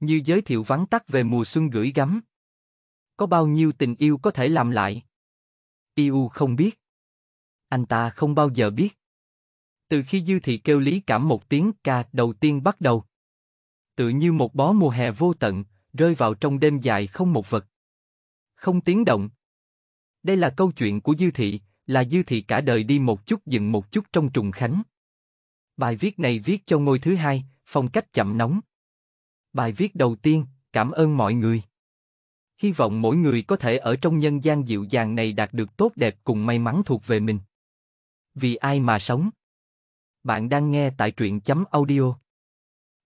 như giới thiệu vắn tắt về mùa xuân gửi gắm. Có bao nhiêu tình yêu có thể làm lại? Yêu không biết. Anh ta không bao giờ biết. Từ khi Dư Thị kêu lý cảm một tiếng ca đầu tiên bắt đầu. Tự như một bó mùa hè vô tận, rơi vào trong đêm dài không một vật. Không tiếng động. Đây là câu chuyện của Dư Thị, là Dư Thị cả đời đi một chút dừng một chút trong trùng khánh. Bài viết này viết cho ngôi thứ hai, phong cách chậm nóng. Bài viết đầu tiên, cảm ơn mọi người. Hy vọng mỗi người có thể ở trong nhân gian dịu dàng này đạt được tốt đẹp cùng may mắn thuộc về mình. Vì ai mà sống? Bạn đang nghe tại truyện chấm audio.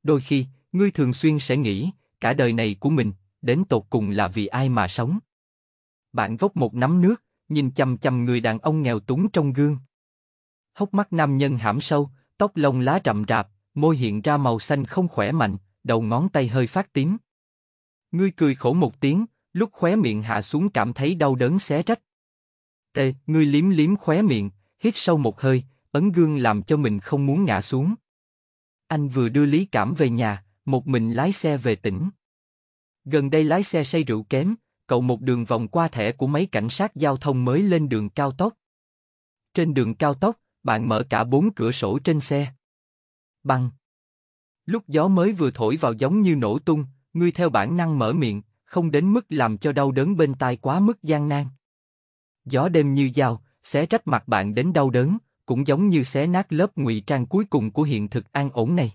Đôi khi, ngươi thường xuyên sẽ nghĩ, cả đời này của mình, đến tột cùng là vì ai mà sống? Bạn vốc một nắm nước, nhìn chăm chăm người đàn ông nghèo túng trong gương. Hốc mắt nam nhân hãm sâu, tóc lông lá rậm rạp, môi hiện ra màu xanh không khỏe mạnh, đầu ngón tay hơi phát tím. Ngươi cười khổ một tiếng, lúc khóe miệng hạ xuống cảm thấy đau đớn xé rách. Tê, ngươi liếm liếm khóe miệng, hít sâu một hơi, ấn gương làm cho mình không muốn ngã xuống. Anh vừa đưa Lý Cảm về nhà, một mình lái xe về tỉnh. Gần đây lái xe say rượu kém, cậu một đường vòng qua thẻ của mấy cảnh sát giao thông mới lên đường cao tốc. Trên đường cao tốc, bạn mở cả bốn cửa sổ trên xe. Bằng. Lúc gió mới vừa thổi vào giống như nổ tung, ngươi theo bản năng mở miệng, không đến mức làm cho đau đớn bên tai quá mức gian nan. Gió đêm như dao, xé rách mặt bạn đến đau đớn, cũng giống như xé nát lớp ngụy trang cuối cùng của hiện thực an ổn này.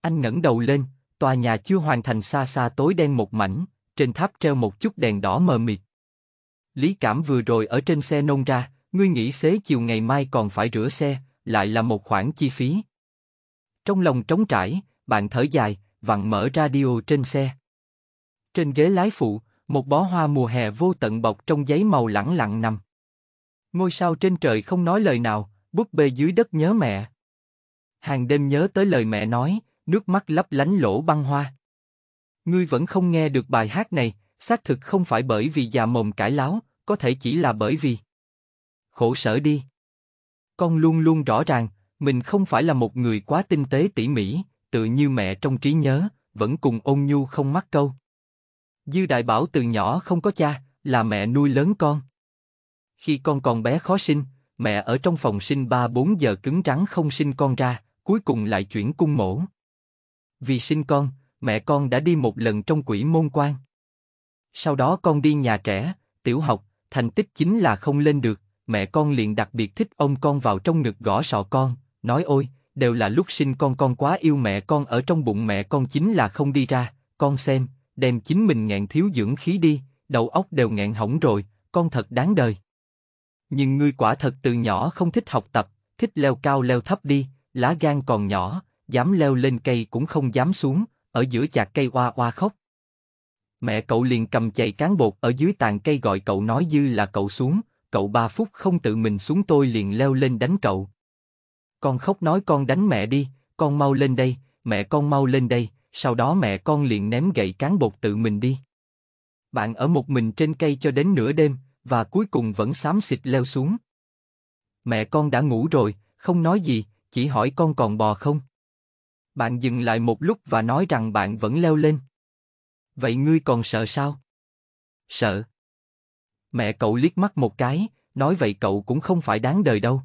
Anh ngẩng đầu lên, tòa nhà chưa hoàn thành xa xa tối đen một mảnh, trên tháp treo một chút đèn đỏ mờ mịt. Lý cảm vừa rồi ở trên xe nôn ra, ngươi nghĩ xế chiều ngày mai còn phải rửa xe, lại là một khoản chi phí, trong lòng trống trải, bạn thở dài, vặn mở radio trên xe. Trên ghế lái phụ, một bó hoa mùa hè vô tận bọc trong giấy màu lẳng lặng nằm. Ngôi sao trên trời không nói lời nào, búp bê dưới đất nhớ mẹ. Hàng đêm nhớ tới lời mẹ nói, nước mắt lấp lánh lỗ băng hoa. Ngươi vẫn không nghe được bài hát này, xác thực không phải bởi vì già mồm cải láo, có thể chỉ là bởi vì khổ sở đi. Con luôn luôn rõ ràng, mình không phải là một người quá tinh tế tỉ mỉ, tự như mẹ trong trí nhớ, vẫn cùng ôn nhu không mắc câu. Dư đại bảo từ nhỏ không có cha, là mẹ nuôi lớn con. Khi con còn bé khó sinh, mẹ ở trong phòng sinh 3-4 giờ cứng trắng không sinh con ra, cuối cùng lại chuyển cung mổ. Vì sinh con, mẹ con đã đi một lần trong quỷ môn quan. Sau đó con đi nhà trẻ, tiểu học, thành tích chính là không lên được, mẹ con liền đặc biệt thích ông con vào trong ngực gõ sọ con, nói ôi, đều là lúc sinh con con quá yêu mẹ con ở trong bụng mẹ con chính là không đi ra, con xem, đem chính mình nghẹn thiếu dưỡng khí đi, đầu óc đều nghẹn hỏng rồi, con thật đáng đời. Nhưng ngươi quả thật từ nhỏ không thích học tập, thích leo cao leo thấp đi, lá gan còn nhỏ, dám leo lên cây cũng không dám xuống, ở giữa chạc cây hoa hoa khóc. Mẹ cậu liền cầm chạy cán bột ở dưới tàn cây gọi cậu nói dư là cậu xuống, cậu ba phút không tự mình xuống tôi liền leo lên đánh cậu. Con khóc nói con đánh mẹ đi, con mau lên đây, mẹ con mau lên đây, sau đó mẹ con liền ném gậy cán bột tự mình đi. Bạn ở một mình trên cây cho đến nửa đêm, và cuối cùng vẫn xám xịt leo xuống. Mẹ con đã ngủ rồi, không nói gì, chỉ hỏi con còn bò không. Bạn dừng lại một lúc và nói rằng bạn vẫn leo lên. Vậy ngươi còn sợ sao? Sợ. Mẹ cậu liếc mắt một cái, nói vậy cậu cũng không phải đáng đời đâu.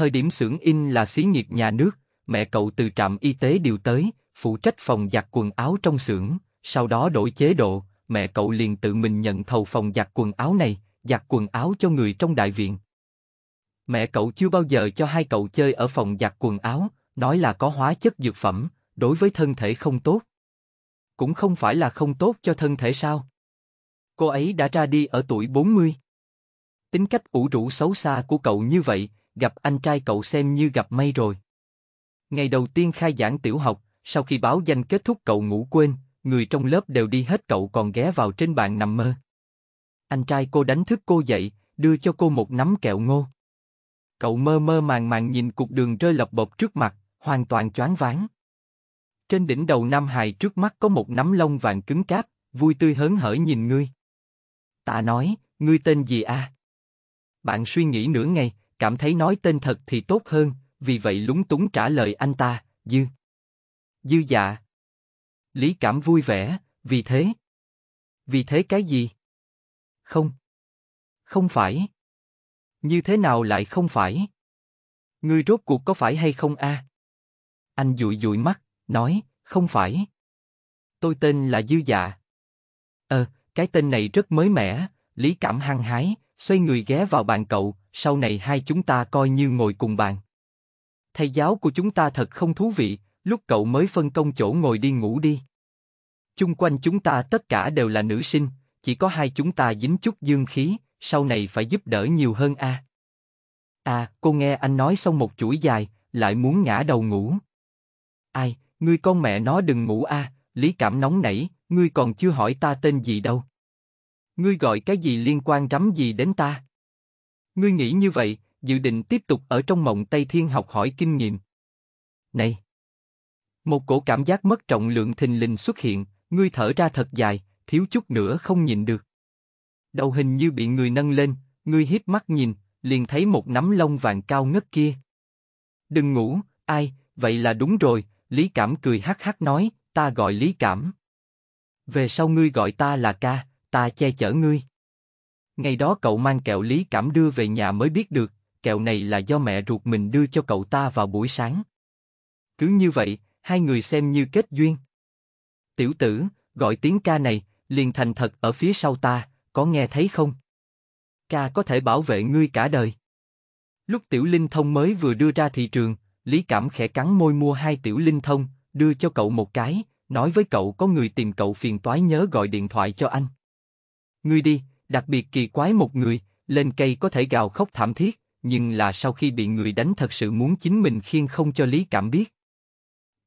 Thời điểm xưởng in là xí nghiệp nhà nước, mẹ cậu từ trạm y tế điều tới, phụ trách phòng giặt quần áo trong xưởng, sau đó đổi chế độ, mẹ cậu liền tự mình nhận thầu phòng giặt quần áo này, giặt quần áo cho người trong đại viện. Mẹ cậu chưa bao giờ cho hai cậu chơi ở phòng giặt quần áo, nói là có hóa chất dược phẩm, đối với thân thể không tốt. Cũng không phải là không tốt cho thân thể sao? Cô ấy đã ra đi ở tuổi 40. Tính cách ủ rũ xấu xa của cậu như vậy, gặp anh trai cậu xem như gặp may rồi. Ngày đầu tiên khai giảng tiểu học, sau khi báo danh kết thúc cậu ngủ quên, người trong lớp đều đi hết cậu còn ghé vào trên bàn nằm mơ. Anh trai cô đánh thức cô dậy, đưa cho cô một nắm kẹo ngô. Cậu mơ mơ màng màng nhìn cục đường rơi lập bộp trước mặt, hoàn toàn choáng váng. Trên đỉnh đầu Nam Hải trước mắt có một nắm lông vàng cứng cáp, vui tươi hớn hở nhìn ngươi. Tạ nói, ngươi tên gì a? À? Bạn suy nghĩ nửa ngày, cảm thấy nói tên thật thì tốt hơn, vì vậy lúng túng trả lời anh ta, dư. Dư dạ. Lý cảm vui vẻ, vì thế. Vì thế cái gì? Không. Không phải. Như thế nào lại không phải? Ngươi rốt cuộc có phải hay không a? À? Anh dụi dụi mắt, nói, không phải. Tôi tên là Dư Dạ. Ờ, cái tên này rất mới mẻ, Lý Cảm hăng hái, xoay người ghé vào bàn cậu, sau này hai chúng ta coi như ngồi cùng bàn. Thầy giáo của chúng ta thật không thú vị, lúc cậu mới phân công chỗ ngồi đi ngủ đi. Chung quanh chúng ta tất cả đều là nữ sinh, chỉ có hai chúng ta dính chút dương khí, sau này phải giúp đỡ nhiều hơn a. À. à, cô nghe anh nói xong một chuỗi dài, lại muốn ngã đầu ngủ. Ai, ngươi con mẹ nó đừng ngủ a, à, Lý Cảm nóng nảy, ngươi còn chưa hỏi ta tên gì đâu. Ngươi gọi cái gì liên quan rắm gì đến ta? Ngươi nghĩ như vậy, dự định tiếp tục ở trong mộng Tây Thiên học hỏi kinh nghiệm. Này! Một cổ cảm giác mất trọng lượng thình lình xuất hiện, ngươi thở ra thật dài, thiếu chút nữa không nhìn được. Đầu hình như bị người nâng lên, ngươi hiếp mắt nhìn, liền thấy một nắm lông vàng cao ngất kia. Đừng ngủ, ai, vậy là đúng rồi, Lý Cảm cười hắc hắc nói, ta gọi Lý Cảm. Về sau ngươi gọi ta là ca ta che chở ngươi. Ngày đó cậu mang kẹo lý cảm đưa về nhà mới biết được, kẹo này là do mẹ ruột mình đưa cho cậu ta vào buổi sáng. Cứ như vậy, hai người xem như kết duyên. Tiểu tử, gọi tiếng ca này, liền thành thật ở phía sau ta, có nghe thấy không? Ca có thể bảo vệ ngươi cả đời. Lúc tiểu linh thông mới vừa đưa ra thị trường, Lý Cảm khẽ cắn môi mua hai tiểu linh thông, đưa cho cậu một cái, nói với cậu có người tìm cậu phiền toái nhớ gọi điện thoại cho anh. Ngươi đi, đặc biệt kỳ quái một người, lên cây có thể gào khóc thảm thiết, nhưng là sau khi bị người đánh thật sự muốn chính mình khiên không cho lý cảm biết.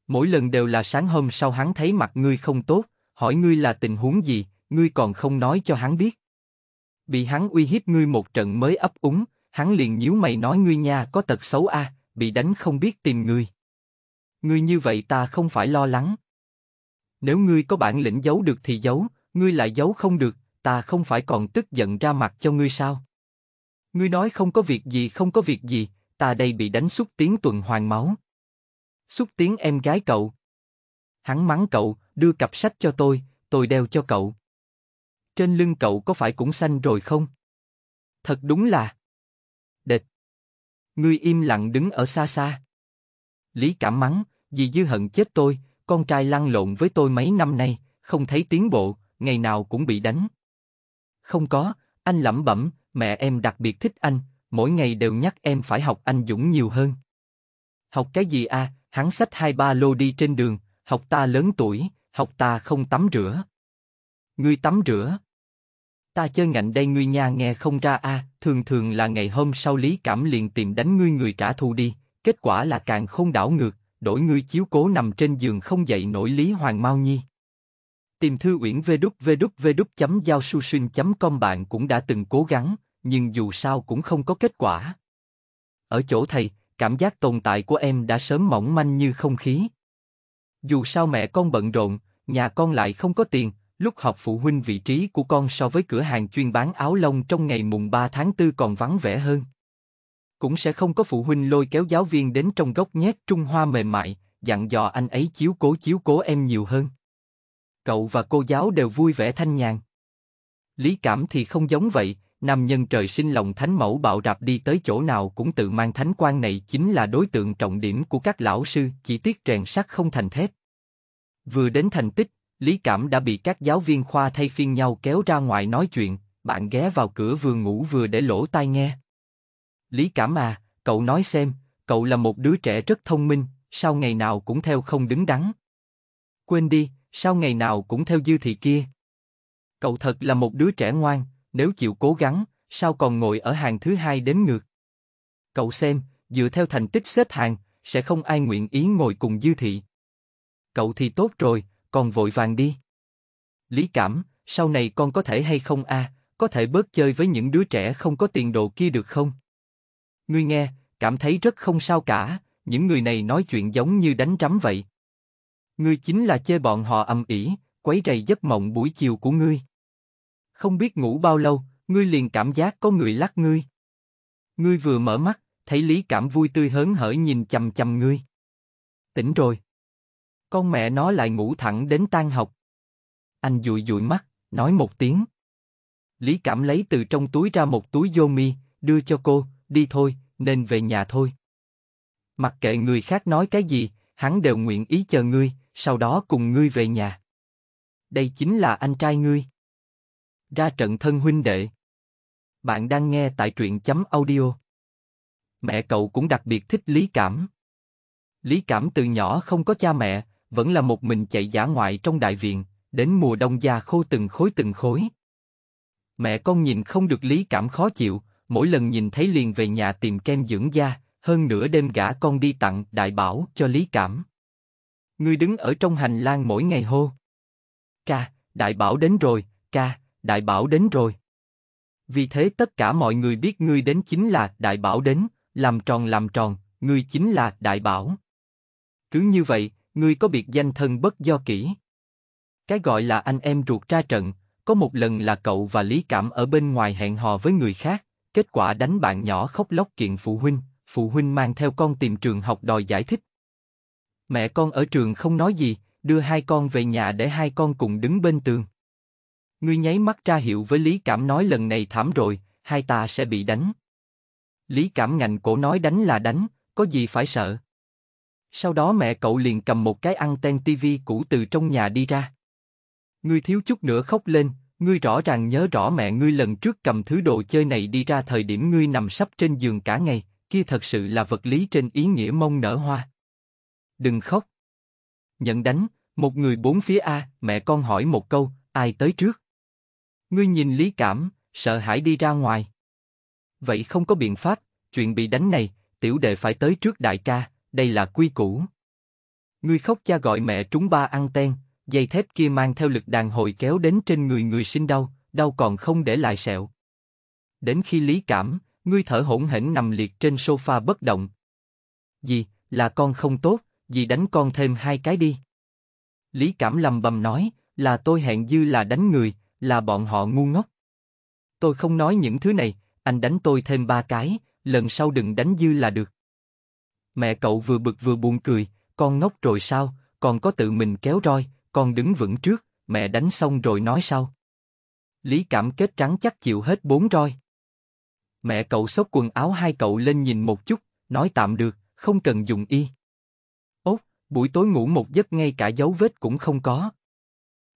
Mỗi lần đều là sáng hôm sau hắn thấy mặt ngươi không tốt, hỏi ngươi là tình huống gì, ngươi còn không nói cho hắn biết. Bị hắn uy hiếp ngươi một trận mới ấp úng, hắn liền nhíu mày nói ngươi nha có tật xấu a, bị đánh không biết tìm ngươi. Ngươi như vậy ta không phải lo lắng. Nếu ngươi có bản lĩnh giấu được thì giấu, ngươi lại giấu không được, ta không phải còn tức giận ra mặt cho ngươi sao? Ngươi nói không có việc gì không có việc gì, ta đây bị đánh xúc tiếng tuần hoàng máu. Xúc tiếng em gái cậu. Hắn mắng cậu, đưa cặp sách cho tôi, tôi đeo cho cậu. Trên lưng cậu có phải cũng xanh rồi không? Thật đúng là... Địch. Ngươi im lặng đứng ở xa xa. Lý cảm mắng, vì dư hận chết tôi, con trai lăn lộn với tôi mấy năm nay, không thấy tiến bộ, ngày nào cũng bị đánh. Không có, anh lẩm bẩm, mẹ em đặc biệt thích anh, mỗi ngày đều nhắc em phải học anh dũng nhiều hơn. Học cái gì à, hắn xách hai ba lô đi trên đường, học ta lớn tuổi, học ta không tắm rửa. Ngươi tắm rửa. Ta chơi ngạnh đây ngươi nha nghe không ra a à, thường thường là ngày hôm sau lý cảm liền tìm đánh ngươi người trả thù đi, kết quả là càng không đảo ngược, đổi ngươi chiếu cố nằm trên giường không dậy nổi lý hoàng mau nhi. Tìm thư uyển vđvđvđ.giao.susun.com bạn cũng đã từng cố gắng, nhưng dù sao cũng không có kết quả. Ở chỗ thầy, cảm giác tồn tại của em đã sớm mỏng manh như không khí. Dù sao mẹ con bận rộn, nhà con lại không có tiền, lúc học phụ huynh vị trí của con so với cửa hàng chuyên bán áo lông trong ngày mùng 3 tháng 4 còn vắng vẻ hơn. Cũng sẽ không có phụ huynh lôi kéo giáo viên đến trong góc nhét Trung Hoa mềm mại, dặn dò anh ấy chiếu cố chiếu cố em nhiều hơn cậu và cô giáo đều vui vẻ thanh nhàn. Lý Cảm thì không giống vậy, nam nhân trời sinh lòng thánh mẫu bạo rạp đi tới chỗ nào cũng tự mang thánh quan này chính là đối tượng trọng điểm của các lão sư, chỉ tiếc rèn sắt không thành thép. Vừa đến thành tích, Lý Cảm đã bị các giáo viên khoa thay phiên nhau kéo ra ngoài nói chuyện, bạn ghé vào cửa vừa ngủ vừa để lỗ tai nghe. Lý Cảm à, cậu nói xem, cậu là một đứa trẻ rất thông minh, sao ngày nào cũng theo không đứng đắn. Quên đi, sao ngày nào cũng theo dư thị kia. Cậu thật là một đứa trẻ ngoan, nếu chịu cố gắng, sao còn ngồi ở hàng thứ hai đến ngược. Cậu xem, dựa theo thành tích xếp hàng, sẽ không ai nguyện ý ngồi cùng dư thị. Cậu thì tốt rồi, còn vội vàng đi. Lý cảm, sau này con có thể hay không a? À, có thể bớt chơi với những đứa trẻ không có tiền đồ kia được không? Ngươi nghe, cảm thấy rất không sao cả, những người này nói chuyện giống như đánh trắm vậy. Ngươi chính là chê bọn họ ầm ĩ, quấy rầy giấc mộng buổi chiều của ngươi. Không biết ngủ bao lâu, ngươi liền cảm giác có người lắc ngươi. Ngươi vừa mở mắt, thấy Lý Cảm vui tươi hớn hở nhìn chầm chầm ngươi. Tỉnh rồi. Con mẹ nó lại ngủ thẳng đến tan học. Anh dụi dụi mắt, nói một tiếng. Lý Cảm lấy từ trong túi ra một túi vô mi, đưa cho cô, đi thôi, nên về nhà thôi. Mặc kệ người khác nói cái gì, hắn đều nguyện ý chờ ngươi, sau đó cùng ngươi về nhà. Đây chính là anh trai ngươi. Ra trận thân huynh đệ. Bạn đang nghe tại truyện chấm audio. Mẹ cậu cũng đặc biệt thích Lý Cảm. Lý Cảm từ nhỏ không có cha mẹ, vẫn là một mình chạy giả ngoại trong đại viện, đến mùa đông da khô từng khối từng khối. Mẹ con nhìn không được Lý Cảm khó chịu, mỗi lần nhìn thấy liền về nhà tìm kem dưỡng da, hơn nửa đêm gã con đi tặng đại bảo cho Lý Cảm. Ngươi đứng ở trong hành lang mỗi ngày hô. Ca, đại bảo đến rồi, ca, đại bảo đến rồi. Vì thế tất cả mọi người biết ngươi đến chính là đại bảo đến, làm tròn làm tròn, ngươi chính là đại bảo. Cứ như vậy, ngươi có biệt danh thân bất do kỹ. Cái gọi là anh em ruột ra trận, có một lần là cậu và Lý Cảm ở bên ngoài hẹn hò với người khác, kết quả đánh bạn nhỏ khóc lóc kiện phụ huynh, phụ huynh mang theo con tìm trường học đòi giải thích, Mẹ con ở trường không nói gì, đưa hai con về nhà để hai con cùng đứng bên tường. Ngươi nháy mắt ra hiệu với Lý Cảm nói lần này thảm rồi, hai ta sẽ bị đánh. Lý Cảm ngành cổ nói đánh là đánh, có gì phải sợ. Sau đó mẹ cậu liền cầm một cái anten TV cũ từ trong nhà đi ra. Ngươi thiếu chút nữa khóc lên, ngươi rõ ràng nhớ rõ mẹ ngươi lần trước cầm thứ đồ chơi này đi ra thời điểm ngươi nằm sắp trên giường cả ngày, kia thật sự là vật lý trên ý nghĩa mông nở hoa đừng khóc. Nhận đánh, một người bốn phía A, mẹ con hỏi một câu, ai tới trước? Ngươi nhìn lý cảm, sợ hãi đi ra ngoài. Vậy không có biện pháp, chuyện bị đánh này, tiểu đệ phải tới trước đại ca, đây là quy củ. Ngươi khóc cha gọi mẹ trúng ba ăn ten, dây thép kia mang theo lực đàn hồi kéo đến trên người người sinh đau, đau còn không để lại sẹo. Đến khi lý cảm, ngươi thở hỗn hển nằm liệt trên sofa bất động. Gì, là con không tốt, dì đánh con thêm hai cái đi. Lý Cảm lầm bầm nói, là tôi hẹn Dư là đánh người, là bọn họ ngu ngốc. Tôi không nói những thứ này, anh đánh tôi thêm ba cái, lần sau đừng đánh Dư là được. Mẹ cậu vừa bực vừa buồn cười, con ngốc rồi sao, còn có tự mình kéo roi, con đứng vững trước, mẹ đánh xong rồi nói sau. Lý Cảm kết trắng chắc chịu hết bốn roi. Mẹ cậu xốc quần áo hai cậu lên nhìn một chút, nói tạm được, không cần dùng y. Buổi tối ngủ một giấc ngay cả dấu vết cũng không có.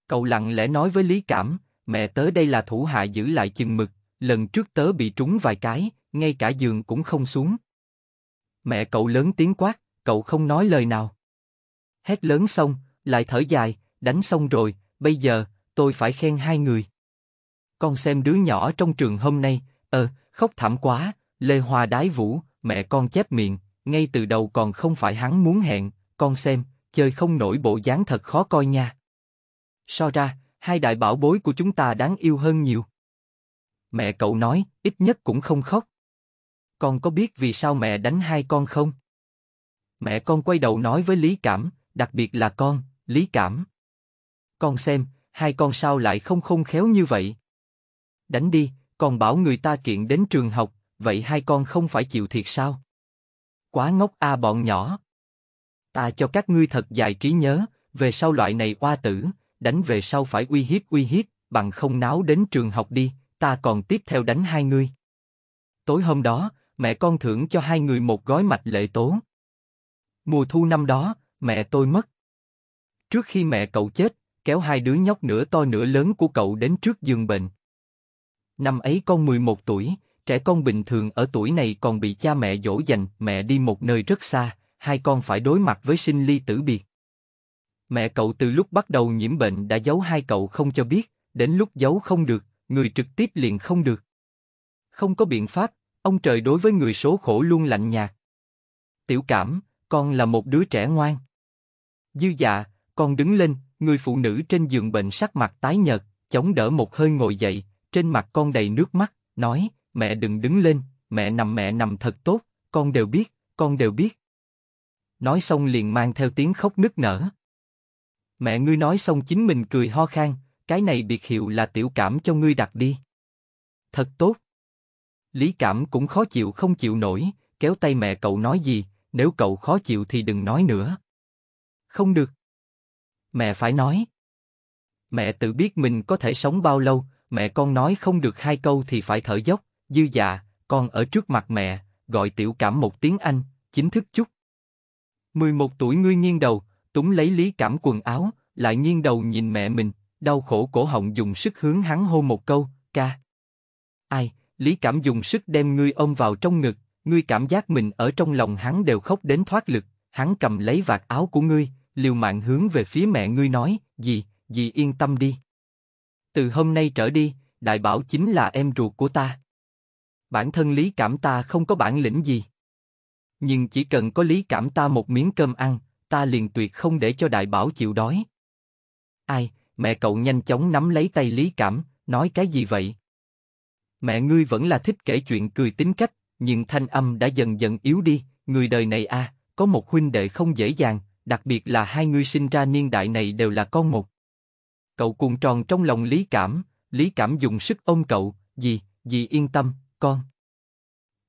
Cậu lặng lẽ nói với Lý Cảm, mẹ tớ đây là thủ hạ giữ lại chừng mực, lần trước tớ bị trúng vài cái, ngay cả giường cũng không xuống. Mẹ cậu lớn tiếng quát, cậu không nói lời nào. Hét lớn xong, lại thở dài, đánh xong rồi, bây giờ, tôi phải khen hai người. Con xem đứa nhỏ trong trường hôm nay, ờ, khóc thảm quá, Lê hoa đái vũ, mẹ con chép miệng, ngay từ đầu còn không phải hắn muốn hẹn, con xem, chơi không nổi bộ dáng thật khó coi nha. So ra, hai đại bảo bối của chúng ta đáng yêu hơn nhiều. Mẹ cậu nói, ít nhất cũng không khóc. Con có biết vì sao mẹ đánh hai con không? Mẹ con quay đầu nói với Lý Cảm, đặc biệt là con, Lý Cảm. Con xem, hai con sao lại không không khéo như vậy? Đánh đi, còn bảo người ta kiện đến trường học, vậy hai con không phải chịu thiệt sao? Quá ngốc a à bọn nhỏ. Ta cho các ngươi thật dài trí nhớ, về sau loại này oa tử, đánh về sau phải uy hiếp uy hiếp, bằng không náo đến trường học đi, ta còn tiếp theo đánh hai ngươi. Tối hôm đó, mẹ con thưởng cho hai người một gói mạch lệ tố. Mùa thu năm đó, mẹ tôi mất. Trước khi mẹ cậu chết, kéo hai đứa nhóc nửa to nửa lớn của cậu đến trước giường bệnh. Năm ấy con 11 tuổi, trẻ con bình thường ở tuổi này còn bị cha mẹ dỗ dành, mẹ đi một nơi rất xa, hai con phải đối mặt với sinh ly tử biệt. Mẹ cậu từ lúc bắt đầu nhiễm bệnh đã giấu hai cậu không cho biết, đến lúc giấu không được, người trực tiếp liền không được. Không có biện pháp, ông trời đối với người số khổ luôn lạnh nhạt. Tiểu cảm, con là một đứa trẻ ngoan. Dư dạ, con đứng lên, người phụ nữ trên giường bệnh sắc mặt tái nhợt, chống đỡ một hơi ngồi dậy, trên mặt con đầy nước mắt, nói, mẹ đừng đứng lên, mẹ nằm mẹ nằm thật tốt, con đều biết, con đều biết nói xong liền mang theo tiếng khóc nức nở. Mẹ ngươi nói xong chính mình cười ho khan, cái này biệt hiệu là tiểu cảm cho ngươi đặt đi. Thật tốt. Lý cảm cũng khó chịu không chịu nổi, kéo tay mẹ cậu nói gì, nếu cậu khó chịu thì đừng nói nữa. Không được. Mẹ phải nói. Mẹ tự biết mình có thể sống bao lâu, mẹ con nói không được hai câu thì phải thở dốc, dư dạ, con ở trước mặt mẹ, gọi tiểu cảm một tiếng Anh, chính thức chút. 11 tuổi ngươi nghiêng đầu, túng lấy lý cảm quần áo, lại nghiêng đầu nhìn mẹ mình, đau khổ cổ họng dùng sức hướng hắn hô một câu, ca. Ai, lý cảm dùng sức đem ngươi ôm vào trong ngực, ngươi cảm giác mình ở trong lòng hắn đều khóc đến thoát lực, hắn cầm lấy vạt áo của ngươi, liều mạng hướng về phía mẹ ngươi nói, gì gì yên tâm đi. Từ hôm nay trở đi, đại bảo chính là em ruột của ta. Bản thân lý cảm ta không có bản lĩnh gì nhưng chỉ cần có lý cảm ta một miếng cơm ăn, ta liền tuyệt không để cho đại bảo chịu đói. Ai, mẹ cậu nhanh chóng nắm lấy tay lý cảm, nói cái gì vậy? Mẹ ngươi vẫn là thích kể chuyện cười tính cách, nhưng thanh âm đã dần dần yếu đi, người đời này a, có một huynh đệ không dễ dàng, đặc biệt là hai ngươi sinh ra niên đại này đều là con một. Cậu cuồng tròn trong lòng lý cảm, lý cảm dùng sức ôm cậu, gì, gì yên tâm, con.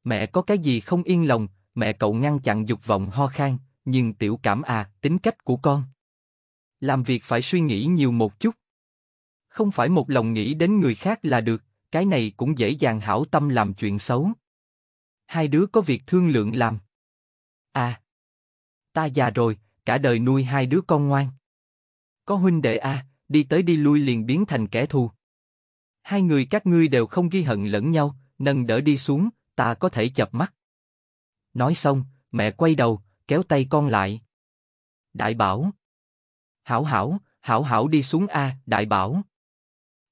Mẹ có cái gì không yên lòng, mẹ cậu ngăn chặn dục vọng ho khan, nhưng tiểu cảm à, tính cách của con. Làm việc phải suy nghĩ nhiều một chút. Không phải một lòng nghĩ đến người khác là được, cái này cũng dễ dàng hảo tâm làm chuyện xấu. Hai đứa có việc thương lượng làm. À, ta già rồi, cả đời nuôi hai đứa con ngoan. Có huynh đệ à, đi tới đi lui liền biến thành kẻ thù. Hai người các ngươi đều không ghi hận lẫn nhau, nâng đỡ đi xuống, ta có thể chập mắt. Nói xong, mẹ quay đầu, kéo tay con lại. Đại bảo. Hảo hảo, hảo hảo đi xuống A, đại bảo.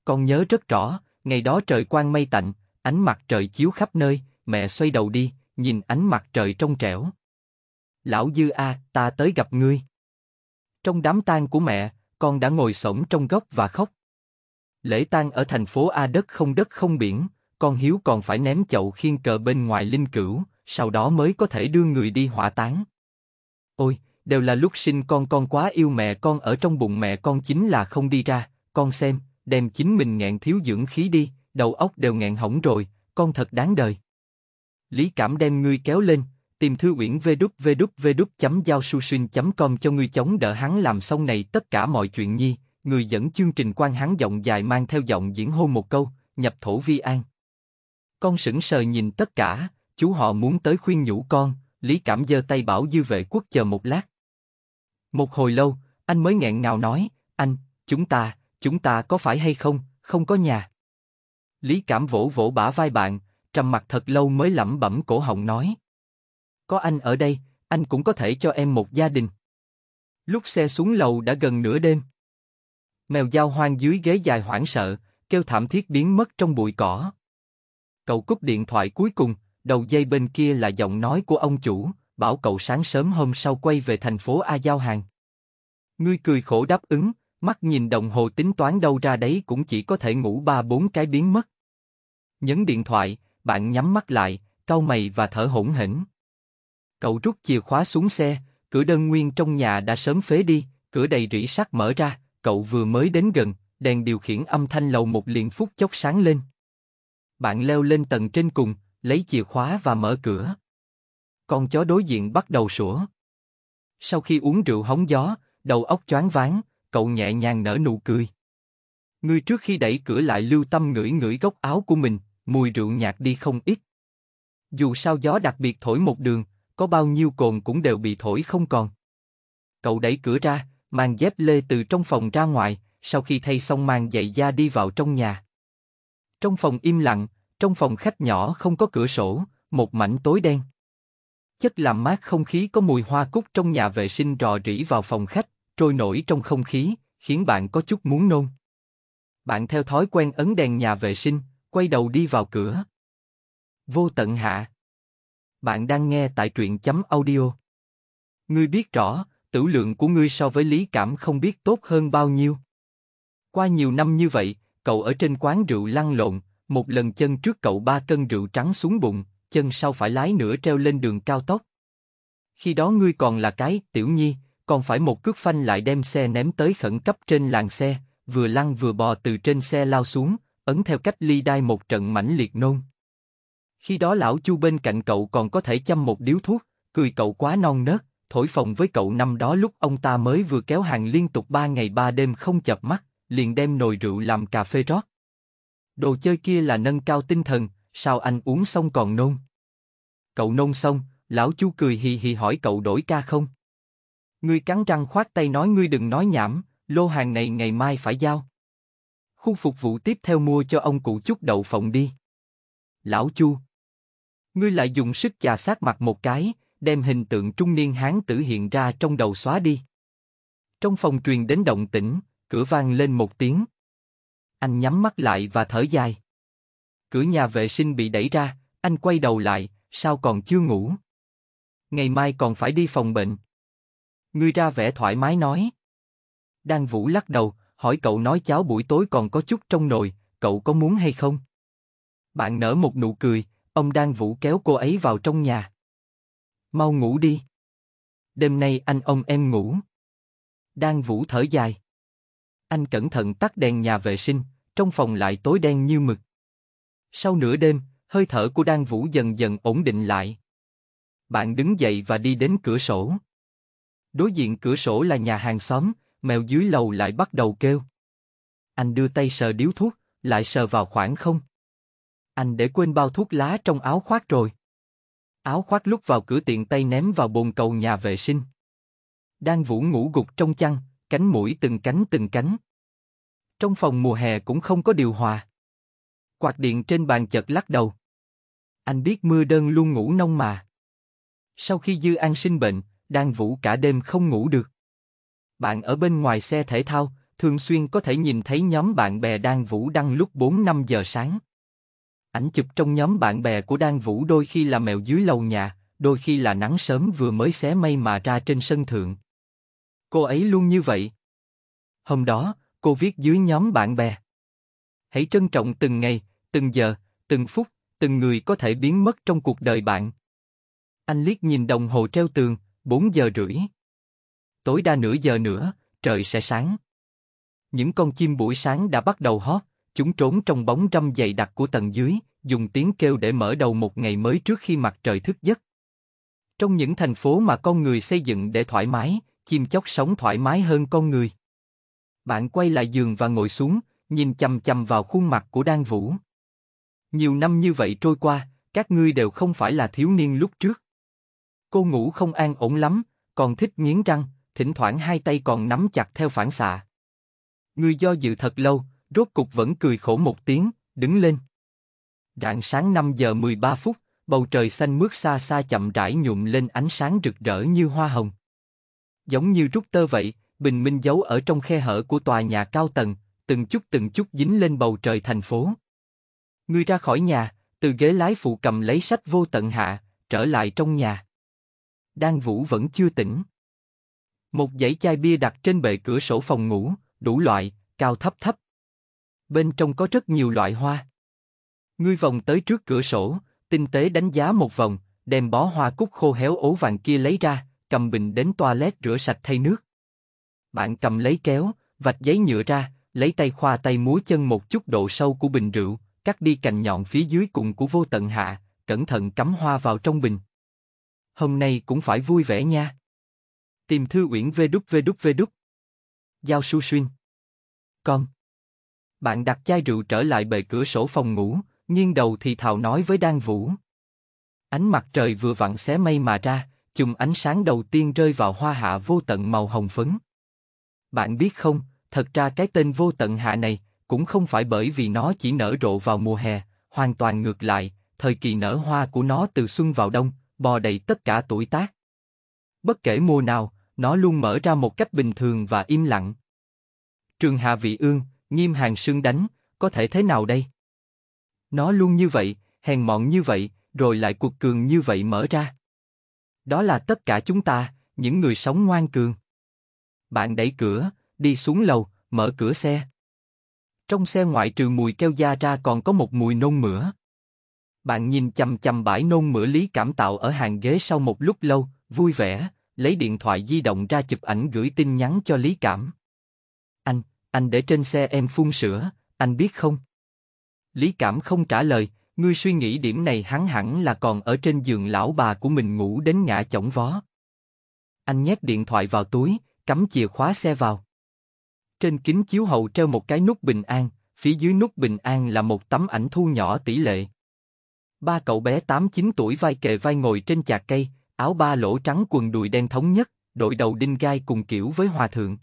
Con nhớ rất rõ, ngày đó trời quang mây tạnh, ánh mặt trời chiếu khắp nơi, mẹ xoay đầu đi, nhìn ánh mặt trời trong trẻo. Lão Dư A, ta tới gặp ngươi. Trong đám tang của mẹ, con đã ngồi sổng trong góc và khóc. Lễ tang ở thành phố A đất không đất không biển, con Hiếu còn phải ném chậu khiên cờ bên ngoài linh cửu, sau đó mới có thể đưa người đi hỏa táng. Ôi, đều là lúc sinh con con quá yêu mẹ con ở trong bụng mẹ con chính là không đi ra, con xem, đem chính mình nghẹn thiếu dưỡng khí đi, đầu óc đều nghẹn hỏng rồi, con thật đáng đời. Lý Cảm đem ngươi kéo lên, tìm thư uyển vwww.giao-su-xuyên.com cho ngươi chống đỡ hắn làm xong này tất cả mọi chuyện nhi, người dẫn chương trình quan hắn giọng dài mang theo giọng diễn hô một câu, nhập thổ vi an. Con sững sờ nhìn tất cả, chú họ muốn tới khuyên nhủ con, Lý Cảm giơ tay bảo dư vệ quốc chờ một lát. Một hồi lâu, anh mới nghẹn ngào nói, anh, chúng ta, chúng ta có phải hay không, không có nhà. Lý Cảm vỗ vỗ bả vai bạn, trầm mặt thật lâu mới lẩm bẩm cổ họng nói. Có anh ở đây, anh cũng có thể cho em một gia đình. Lúc xe xuống lầu đã gần nửa đêm. Mèo dao hoang dưới ghế dài hoảng sợ, kêu thảm thiết biến mất trong bụi cỏ. Cậu cúp điện thoại cuối cùng, Đầu dây bên kia là giọng nói của ông chủ, bảo cậu sáng sớm hôm sau quay về thành phố A giao hàng. Ngươi cười khổ đáp ứng, mắt nhìn đồng hồ tính toán đâu ra đấy cũng chỉ có thể ngủ ba bốn cái biến mất. Nhấn điện thoại, bạn nhắm mắt lại, cau mày và thở hổn hển. Cậu rút chìa khóa xuống xe, cửa đơn nguyên trong nhà đã sớm phế đi, cửa đầy rỉ sắt mở ra, cậu vừa mới đến gần, đèn điều khiển âm thanh lầu một liền phút chốc sáng lên. Bạn leo lên tầng trên cùng, lấy chìa khóa và mở cửa. Con chó đối diện bắt đầu sủa. Sau khi uống rượu hóng gió, đầu óc choáng váng, cậu nhẹ nhàng nở nụ cười. Người trước khi đẩy cửa lại lưu tâm ngửi ngửi góc áo của mình, mùi rượu nhạt đi không ít. Dù sao gió đặc biệt thổi một đường, có bao nhiêu cồn cũng đều bị thổi không còn. Cậu đẩy cửa ra, mang dép lê từ trong phòng ra ngoài, sau khi thay xong mang giày da đi vào trong nhà. Trong phòng im lặng, trong phòng khách nhỏ không có cửa sổ, một mảnh tối đen. Chất làm mát không khí có mùi hoa cúc trong nhà vệ sinh rò rỉ vào phòng khách, trôi nổi trong không khí, khiến bạn có chút muốn nôn. Bạn theo thói quen ấn đèn nhà vệ sinh, quay đầu đi vào cửa. Vô tận hạ. Bạn đang nghe tại truyện chấm audio. Ngươi biết rõ, tử lượng của ngươi so với lý cảm không biết tốt hơn bao nhiêu. Qua nhiều năm như vậy, cậu ở trên quán rượu lăn lộn, một lần chân trước cậu ba cân rượu trắng xuống bụng, chân sau phải lái nửa treo lên đường cao tốc. Khi đó ngươi còn là cái, tiểu nhi, còn phải một cước phanh lại đem xe ném tới khẩn cấp trên làng xe, vừa lăn vừa bò từ trên xe lao xuống, ấn theo cách ly đai một trận mãnh liệt nôn. Khi đó lão chu bên cạnh cậu còn có thể chăm một điếu thuốc, cười cậu quá non nớt, thổi phồng với cậu năm đó lúc ông ta mới vừa kéo hàng liên tục ba ngày ba đêm không chập mắt, liền đem nồi rượu làm cà phê rót. Đồ chơi kia là nâng cao tinh thần, sao anh uống xong còn nôn? Cậu nôn xong, lão chu cười hì hì hỏi cậu đổi ca không? Ngươi cắn răng khoát tay nói ngươi đừng nói nhảm, lô hàng này ngày mai phải giao. Khu phục vụ tiếp theo mua cho ông cụ chút đậu phộng đi. Lão chu. Ngươi lại dùng sức chà sát mặt một cái, đem hình tượng trung niên hán tử hiện ra trong đầu xóa đi. Trong phòng truyền đến động tĩnh, cửa vang lên một tiếng anh nhắm mắt lại và thở dài. Cửa nhà vệ sinh bị đẩy ra, anh quay đầu lại, sao còn chưa ngủ? Ngày mai còn phải đi phòng bệnh. người ra vẻ thoải mái nói. Đang Vũ lắc đầu, hỏi cậu nói cháo buổi tối còn có chút trong nồi, cậu có muốn hay không? Bạn nở một nụ cười, ông Đang Vũ kéo cô ấy vào trong nhà. Mau ngủ đi. Đêm nay anh ông em ngủ. Đang Vũ thở dài. Anh cẩn thận tắt đèn nhà vệ sinh, trong phòng lại tối đen như mực. Sau nửa đêm, hơi thở của Đan Vũ dần dần ổn định lại. Bạn đứng dậy và đi đến cửa sổ. Đối diện cửa sổ là nhà hàng xóm, mèo dưới lầu lại bắt đầu kêu. Anh đưa tay sờ điếu thuốc, lại sờ vào khoảng không. Anh để quên bao thuốc lá trong áo khoác rồi. Áo khoác lúc vào cửa tiện tay ném vào bồn cầu nhà vệ sinh. Đan vũ ngủ gục trong chăn, cánh mũi từng cánh từng cánh. Trong phòng mùa hè cũng không có điều hòa. Quạt điện trên bàn chợt lắc đầu. Anh biết mưa đơn luôn ngủ nông mà. Sau khi Dư An sinh bệnh, đang vũ cả đêm không ngủ được. Bạn ở bên ngoài xe thể thao, thường xuyên có thể nhìn thấy nhóm bạn bè đang vũ đăng lúc 4-5 giờ sáng. Ảnh chụp trong nhóm bạn bè của đang vũ đôi khi là mèo dưới lầu nhà, đôi khi là nắng sớm vừa mới xé mây mà ra trên sân thượng cô ấy luôn như vậy. Hôm đó, cô viết dưới nhóm bạn bè. Hãy trân trọng từng ngày, từng giờ, từng phút, từng người có thể biến mất trong cuộc đời bạn. Anh liếc nhìn đồng hồ treo tường, 4 giờ rưỡi. Tối đa nửa giờ nữa, trời sẽ sáng. Những con chim buổi sáng đã bắt đầu hót, chúng trốn trong bóng râm dày đặc của tầng dưới, dùng tiếng kêu để mở đầu một ngày mới trước khi mặt trời thức giấc. Trong những thành phố mà con người xây dựng để thoải mái, chim chóc sống thoải mái hơn con người. Bạn quay lại giường và ngồi xuống, nhìn chầm chầm vào khuôn mặt của Đan Vũ. Nhiều năm như vậy trôi qua, các ngươi đều không phải là thiếu niên lúc trước. Cô ngủ không an ổn lắm, còn thích nghiến răng, thỉnh thoảng hai tay còn nắm chặt theo phản xạ. Ngươi do dự thật lâu, rốt cục vẫn cười khổ một tiếng, đứng lên. Rạng sáng 5 giờ 13 phút, bầu trời xanh mướt xa xa chậm rãi nhụm lên ánh sáng rực rỡ như hoa hồng giống như rút tơ vậy, bình minh giấu ở trong khe hở của tòa nhà cao tầng, từng chút từng chút dính lên bầu trời thành phố. người ra khỏi nhà, từ ghế lái phụ cầm lấy sách vô tận hạ, trở lại trong nhà. Đan Vũ vẫn chưa tỉnh. Một dãy chai bia đặt trên bệ cửa sổ phòng ngủ, đủ loại, cao thấp thấp. Bên trong có rất nhiều loại hoa. Ngươi vòng tới trước cửa sổ, tinh tế đánh giá một vòng, đem bó hoa cúc khô héo ố vàng kia lấy ra, cầm bình đến toilet rửa sạch thay nước. Bạn cầm lấy kéo, vạch giấy nhựa ra, lấy tay khoa tay múa chân một chút độ sâu của bình rượu, cắt đi cành nhọn phía dưới cùng của vô tận hạ, cẩn thận cắm hoa vào trong bình. Hôm nay cũng phải vui vẻ nha. Tìm thư uyển vê đúc vê đúc vê đúc. Giao su xuyên. Con. Bạn đặt chai rượu trở lại bề cửa sổ phòng ngủ, nghiêng đầu thì thào nói với Đan Vũ. Ánh mặt trời vừa vặn xé mây mà ra, chùm ánh sáng đầu tiên rơi vào hoa hạ vô tận màu hồng phấn. Bạn biết không, thật ra cái tên vô tận hạ này cũng không phải bởi vì nó chỉ nở rộ vào mùa hè, hoàn toàn ngược lại, thời kỳ nở hoa của nó từ xuân vào đông, bò đầy tất cả tuổi tác. Bất kể mùa nào, nó luôn mở ra một cách bình thường và im lặng. Trường hà Vị Ương, nghiêm hàng sương đánh, có thể thế nào đây? Nó luôn như vậy, hèn mọn như vậy, rồi lại cuộc cường như vậy mở ra. Đó là tất cả chúng ta, những người sống ngoan cường. Bạn đẩy cửa, đi xuống lầu, mở cửa xe. Trong xe ngoại trừ mùi keo da ra còn có một mùi nôn mửa. Bạn nhìn chầm chầm bãi nôn mửa Lý Cảm Tạo ở hàng ghế sau một lúc lâu, vui vẻ, lấy điện thoại di động ra chụp ảnh gửi tin nhắn cho Lý Cảm. Anh, anh để trên xe em phun sữa, anh biết không? Lý Cảm không trả lời, Ngươi suy nghĩ điểm này hắn hẳn là còn ở trên giường lão bà của mình ngủ đến ngã chổng vó. Anh nhét điện thoại vào túi, cắm chìa khóa xe vào. Trên kính chiếu hậu treo một cái nút bình an, phía dưới nút bình an là một tấm ảnh thu nhỏ tỷ lệ. Ba cậu bé 8-9 tuổi vai kề vai ngồi trên chạc cây, áo ba lỗ trắng quần đùi đen thống nhất, đội đầu đinh gai cùng kiểu với hòa thượng.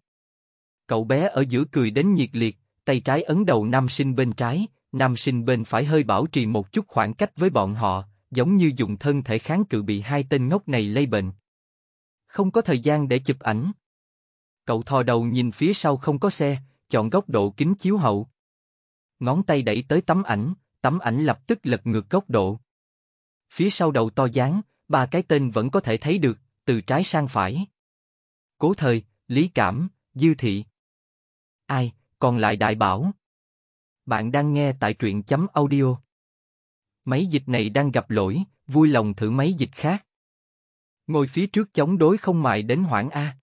Cậu bé ở giữa cười đến nhiệt liệt, tay trái ấn đầu nam sinh bên trái, Nam sinh bên phải hơi bảo trì một chút khoảng cách với bọn họ, giống như dùng thân thể kháng cự bị hai tên ngốc này lây bệnh. Không có thời gian để chụp ảnh. Cậu thò đầu nhìn phía sau không có xe, chọn góc độ kính chiếu hậu. Ngón tay đẩy tới tấm ảnh, tấm ảnh lập tức lật ngược góc độ. Phía sau đầu to dáng, ba cái tên vẫn có thể thấy được, từ trái sang phải. Cố thời, lý cảm, dư thị. Ai, còn lại đại bảo. Bạn đang nghe tại truyện chấm audio. Máy dịch này đang gặp lỗi, vui lòng thử máy dịch khác. Ngồi phía trước chống đối không mại đến hoảng A.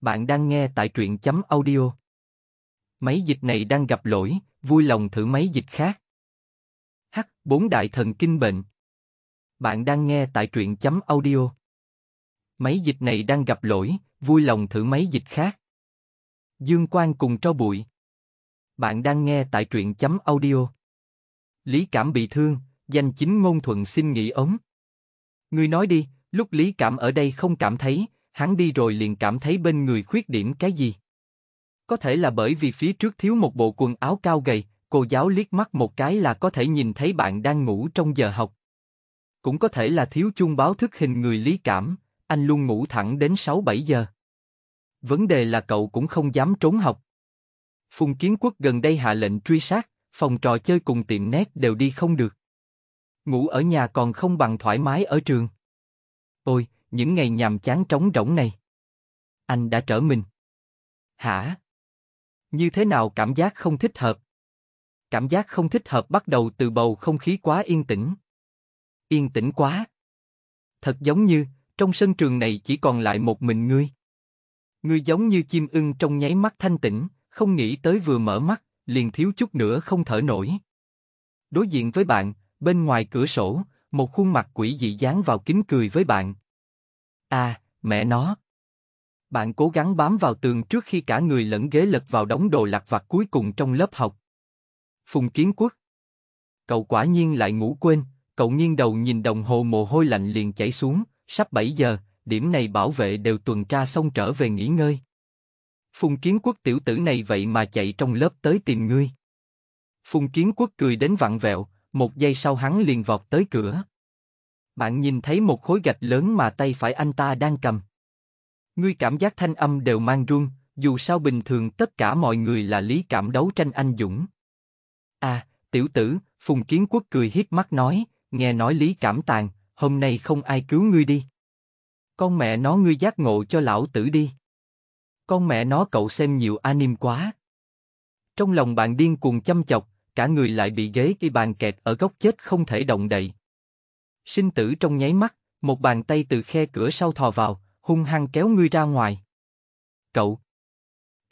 Bạn đang nghe tại truyện chấm audio. Máy dịch này đang gặp lỗi, vui lòng thử máy dịch khác. H. Bốn đại thần kinh bệnh. Bạn đang nghe tại truyện chấm audio. Máy dịch này đang gặp lỗi, vui lòng thử máy dịch khác. Dương Quang cùng trao bụi. Bạn đang nghe tại truyện chấm audio. Lý Cảm bị thương, danh chính ngôn thuận xin nghỉ ốm. Người nói đi, lúc Lý Cảm ở đây không cảm thấy, hắn đi rồi liền cảm thấy bên người khuyết điểm cái gì. Có thể là bởi vì phía trước thiếu một bộ quần áo cao gầy, cô giáo liếc mắt một cái là có thể nhìn thấy bạn đang ngủ trong giờ học. Cũng có thể là thiếu chung báo thức hình người Lý Cảm, anh luôn ngủ thẳng đến 6-7 giờ. Vấn đề là cậu cũng không dám trốn học. Phùng Kiến Quốc gần đây hạ lệnh truy sát, phòng trò chơi cùng tiệm nét đều đi không được. Ngủ ở nhà còn không bằng thoải mái ở trường. Ôi, những ngày nhàm chán trống rỗng này. Anh đã trở mình. Hả? Như thế nào cảm giác không thích hợp? Cảm giác không thích hợp bắt đầu từ bầu không khí quá yên tĩnh. Yên tĩnh quá. Thật giống như, trong sân trường này chỉ còn lại một mình ngươi. Ngươi giống như chim ưng trong nháy mắt thanh tĩnh, không nghĩ tới vừa mở mắt, liền thiếu chút nữa không thở nổi. Đối diện với bạn, bên ngoài cửa sổ, một khuôn mặt quỷ dị dán vào kính cười với bạn. À, mẹ nó. Bạn cố gắng bám vào tường trước khi cả người lẫn ghế lật vào đống đồ lặt vặt cuối cùng trong lớp học. Phùng Kiến Quốc. Cậu quả nhiên lại ngủ quên, cậu nghiêng đầu nhìn đồng hồ mồ hôi lạnh liền chảy xuống, sắp 7 giờ, điểm này bảo vệ đều tuần tra xong trở về nghỉ ngơi. Phùng Kiến Quốc tiểu tử này vậy mà chạy trong lớp tới tìm ngươi. Phùng Kiến Quốc cười đến vặn vẹo, một giây sau hắn liền vọt tới cửa. Bạn nhìn thấy một khối gạch lớn mà tay phải anh ta đang cầm. Ngươi cảm giác thanh âm đều mang run, dù sao bình thường tất cả mọi người là lý cảm đấu tranh anh dũng. À, tiểu tử, Phùng Kiến Quốc cười hiếp mắt nói, nghe nói lý cảm tàn, hôm nay không ai cứu ngươi đi. Con mẹ nó ngươi giác ngộ cho lão tử đi. Con mẹ nó cậu xem nhiều anime quá. Trong lòng bạn điên cuồng chăm chọc, cả người lại bị ghế cây bàn kẹt ở góc chết không thể động đậy. Sinh tử trong nháy mắt, một bàn tay từ khe cửa sau thò vào, hung hăng kéo ngươi ra ngoài. Cậu.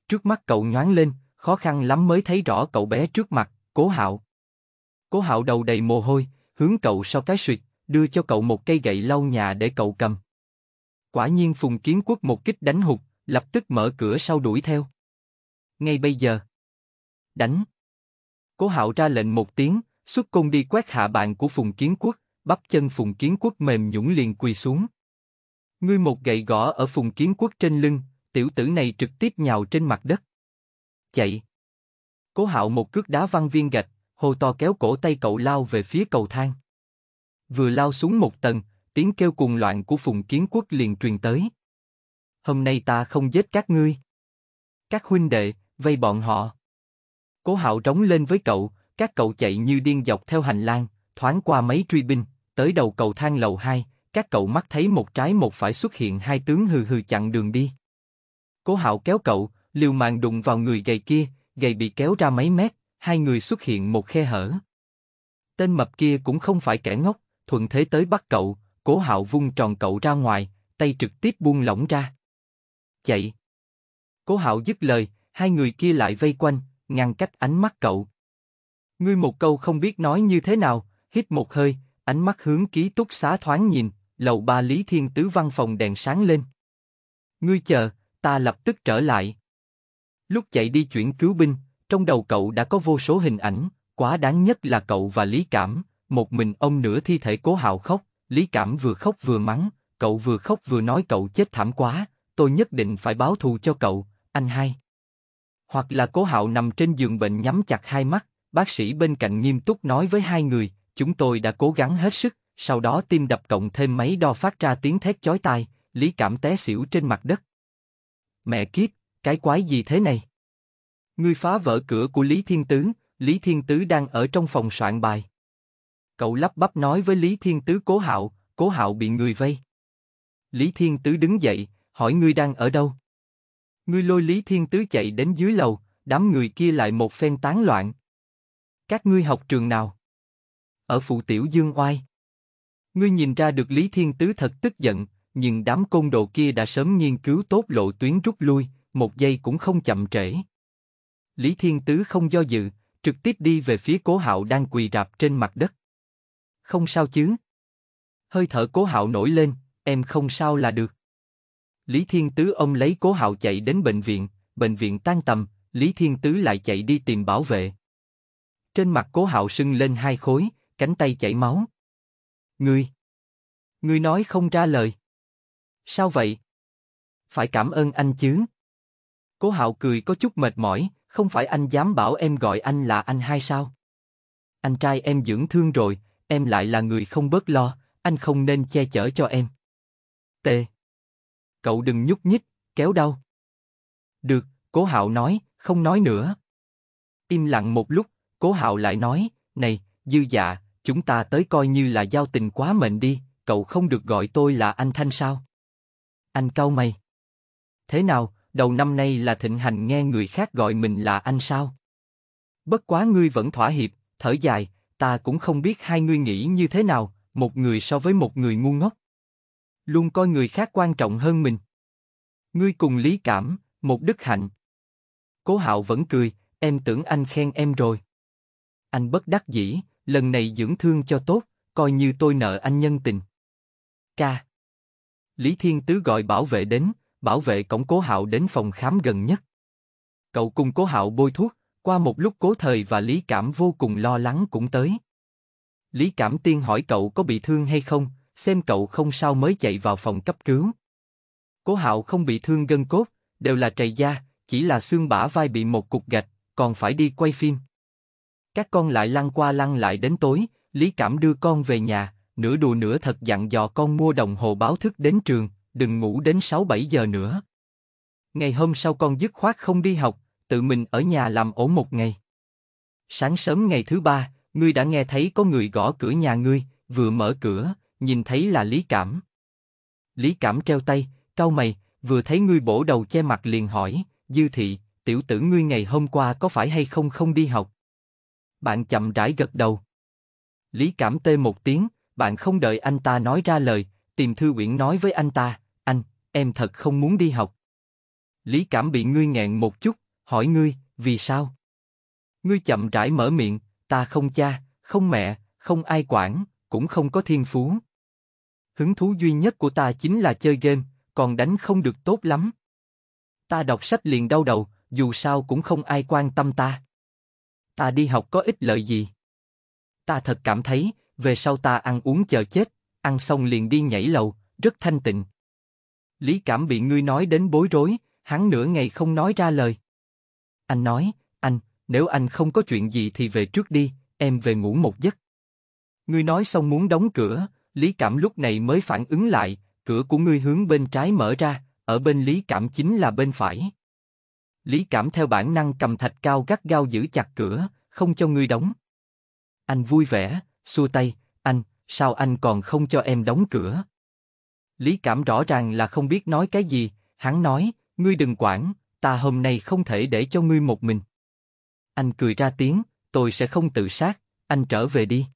Trước mắt cậu nhoáng lên, khó khăn lắm mới thấy rõ cậu bé trước mặt, cố hạo. Cố hạo đầu đầy mồ hôi, hướng cậu sau cái suyệt, đưa cho cậu một cây gậy lau nhà để cậu cầm. Quả nhiên Phùng Kiến Quốc một kích đánh hụt, lập tức mở cửa sau đuổi theo. Ngay bây giờ. Đánh. Cố hạo ra lệnh một tiếng, xuất công đi quét hạ bạn của Phùng Kiến Quốc, bắp chân Phùng Kiến Quốc mềm nhũng liền quỳ xuống. Ngươi một gậy gõ ở Phùng Kiến Quốc trên lưng, tiểu tử này trực tiếp nhào trên mặt đất. Chạy. Cố hạo một cước đá văng viên gạch, hồ to kéo cổ tay cậu lao về phía cầu thang. Vừa lao xuống một tầng, tiếng kêu cuồng loạn của Phùng Kiến Quốc liền truyền tới hôm nay ta không giết các ngươi. Các huynh đệ, vây bọn họ. Cố hạo trống lên với cậu, các cậu chạy như điên dọc theo hành lang, thoáng qua mấy truy binh, tới đầu cầu thang lầu 2, các cậu mắt thấy một trái một phải xuất hiện hai tướng hừ hừ chặn đường đi. Cố hạo kéo cậu, liều mạng đụng vào người gầy kia, gầy bị kéo ra mấy mét, hai người xuất hiện một khe hở. Tên mập kia cũng không phải kẻ ngốc, thuận thế tới bắt cậu, cố hạo vung tròn cậu ra ngoài, tay trực tiếp buông lỏng ra chạy. Cố hạo dứt lời, hai người kia lại vây quanh, ngăn cách ánh mắt cậu. Ngươi một câu không biết nói như thế nào, hít một hơi, ánh mắt hướng ký túc xá thoáng nhìn, lầu ba Lý Thiên Tứ văn phòng đèn sáng lên. Ngươi chờ, ta lập tức trở lại. Lúc chạy đi chuyển cứu binh, trong đầu cậu đã có vô số hình ảnh, quá đáng nhất là cậu và Lý Cảm, một mình ông nửa thi thể cố hạo khóc, Lý Cảm vừa khóc vừa mắng, cậu vừa khóc vừa nói cậu chết thảm quá, tôi nhất định phải báo thù cho cậu, anh hai. Hoặc là cố hạo nằm trên giường bệnh nhắm chặt hai mắt, bác sĩ bên cạnh nghiêm túc nói với hai người, chúng tôi đã cố gắng hết sức, sau đó tim đập cộng thêm máy đo phát ra tiếng thét chói tai, lý cảm té xỉu trên mặt đất. Mẹ kiếp, cái quái gì thế này? Ngươi phá vỡ cửa của Lý Thiên Tứ, Lý Thiên Tứ đang ở trong phòng soạn bài. Cậu lắp bắp nói với Lý Thiên Tứ cố hạo, cố hạo bị người vây. Lý Thiên Tứ đứng dậy, hỏi ngươi đang ở đâu. Ngươi lôi Lý Thiên Tứ chạy đến dưới lầu, đám người kia lại một phen tán loạn. Các ngươi học trường nào? Ở phụ tiểu Dương Oai. Ngươi nhìn ra được Lý Thiên Tứ thật tức giận, nhưng đám côn đồ kia đã sớm nghiên cứu tốt lộ tuyến rút lui, một giây cũng không chậm trễ. Lý Thiên Tứ không do dự, trực tiếp đi về phía Cố Hạo đang quỳ rạp trên mặt đất. Không sao chứ? Hơi thở Cố Hạo nổi lên, em không sao là được. Lý Thiên Tứ ông lấy Cố Hạo chạy đến bệnh viện, bệnh viện tan tầm, Lý Thiên Tứ lại chạy đi tìm bảo vệ. Trên mặt Cố Hạo sưng lên hai khối, cánh tay chảy máu. Ngươi, ngươi nói không ra lời. Sao vậy? Phải cảm ơn anh chứ. Cố Hạo cười có chút mệt mỏi, không phải anh dám bảo em gọi anh là anh hai sao? Anh trai em dưỡng thương rồi, em lại là người không bớt lo, anh không nên che chở cho em. Tê cậu đừng nhúc nhích, kéo đau. Được, Cố Hạo nói, không nói nữa. Im lặng một lúc, Cố Hạo lại nói, này, dư dạ, chúng ta tới coi như là giao tình quá mệnh đi, cậu không được gọi tôi là anh Thanh sao? Anh cau mày. Thế nào, đầu năm nay là thịnh hành nghe người khác gọi mình là anh sao? Bất quá ngươi vẫn thỏa hiệp, thở dài, ta cũng không biết hai ngươi nghĩ như thế nào, một người so với một người ngu ngốc luôn coi người khác quan trọng hơn mình. Ngươi cùng lý cảm, một đức hạnh. Cố Hạo vẫn cười, em tưởng anh khen em rồi. Anh bất đắc dĩ, lần này dưỡng thương cho tốt, coi như tôi nợ anh nhân tình. Ca. Lý Thiên Tứ gọi bảo vệ đến, bảo vệ cổng Cố Hạo đến phòng khám gần nhất. Cậu cùng Cố Hạo bôi thuốc, qua một lúc Cố Thời và Lý Cảm vô cùng lo lắng cũng tới. Lý Cảm Tiên hỏi cậu có bị thương hay không, xem cậu không sao mới chạy vào phòng cấp cứu. Cố Hạo không bị thương gân cốt, đều là trầy da, chỉ là xương bả vai bị một cục gạch, còn phải đi quay phim. Các con lại lăn qua lăn lại đến tối, Lý Cảm đưa con về nhà, nửa đùa nửa thật dặn dò con mua đồng hồ báo thức đến trường, đừng ngủ đến 6-7 giờ nữa. Ngày hôm sau con dứt khoát không đi học, tự mình ở nhà làm ổ một ngày. Sáng sớm ngày thứ ba, ngươi đã nghe thấy có người gõ cửa nhà ngươi, vừa mở cửa, nhìn thấy là Lý Cảm. Lý Cảm treo tay, cau mày, vừa thấy ngươi bổ đầu che mặt liền hỏi, dư thị, tiểu tử ngươi ngày hôm qua có phải hay không không đi học? Bạn chậm rãi gật đầu. Lý Cảm tê một tiếng, bạn không đợi anh ta nói ra lời, tìm thư quyển nói với anh ta, anh, em thật không muốn đi học. Lý Cảm bị ngươi nghẹn một chút, hỏi ngươi, vì sao? Ngươi chậm rãi mở miệng, ta không cha, không mẹ, không ai quản, cũng không có thiên phú, hứng thú duy nhất của ta chính là chơi game, còn đánh không được tốt lắm. Ta đọc sách liền đau đầu, dù sao cũng không ai quan tâm ta. Ta đi học có ích lợi gì? Ta thật cảm thấy, về sau ta ăn uống chờ chết, ăn xong liền đi nhảy lầu, rất thanh tịnh. Lý cảm bị ngươi nói đến bối rối, hắn nửa ngày không nói ra lời. Anh nói, anh, nếu anh không có chuyện gì thì về trước đi, em về ngủ một giấc. Ngươi nói xong muốn đóng cửa, Lý Cảm lúc này mới phản ứng lại, cửa của ngươi hướng bên trái mở ra, ở bên Lý Cảm chính là bên phải. Lý Cảm theo bản năng cầm thạch cao gắt gao giữ chặt cửa, không cho ngươi đóng. Anh vui vẻ, xua tay, anh, sao anh còn không cho em đóng cửa? Lý Cảm rõ ràng là không biết nói cái gì, hắn nói, ngươi đừng quản, ta hôm nay không thể để cho ngươi một mình. Anh cười ra tiếng, tôi sẽ không tự sát, anh trở về đi.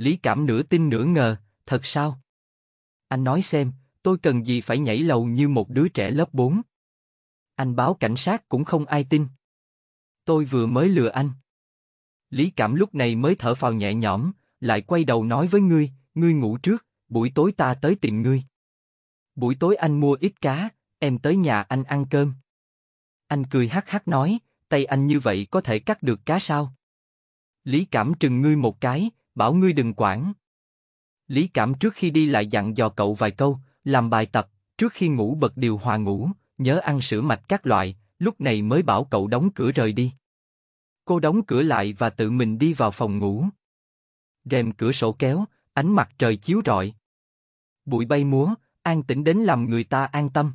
Lý Cảm nửa tin nửa ngờ, thật sao? Anh nói xem, tôi cần gì phải nhảy lầu như một đứa trẻ lớp 4? Anh báo cảnh sát cũng không ai tin. Tôi vừa mới lừa anh. Lý Cảm lúc này mới thở phào nhẹ nhõm, lại quay đầu nói với ngươi, ngươi ngủ trước, buổi tối ta tới tìm ngươi. Buổi tối anh mua ít cá, em tới nhà anh ăn cơm. Anh cười hắc hắc nói, tay anh như vậy có thể cắt được cá sao? Lý Cảm trừng ngươi một cái, bảo ngươi đừng quản. Lý Cảm trước khi đi lại dặn dò cậu vài câu, làm bài tập, trước khi ngủ bật điều hòa ngủ, nhớ ăn sữa mạch các loại, lúc này mới bảo cậu đóng cửa rời đi. Cô đóng cửa lại và tự mình đi vào phòng ngủ. Rèm cửa sổ kéo, ánh mặt trời chiếu rọi. Bụi bay múa, an tĩnh đến làm người ta an tâm.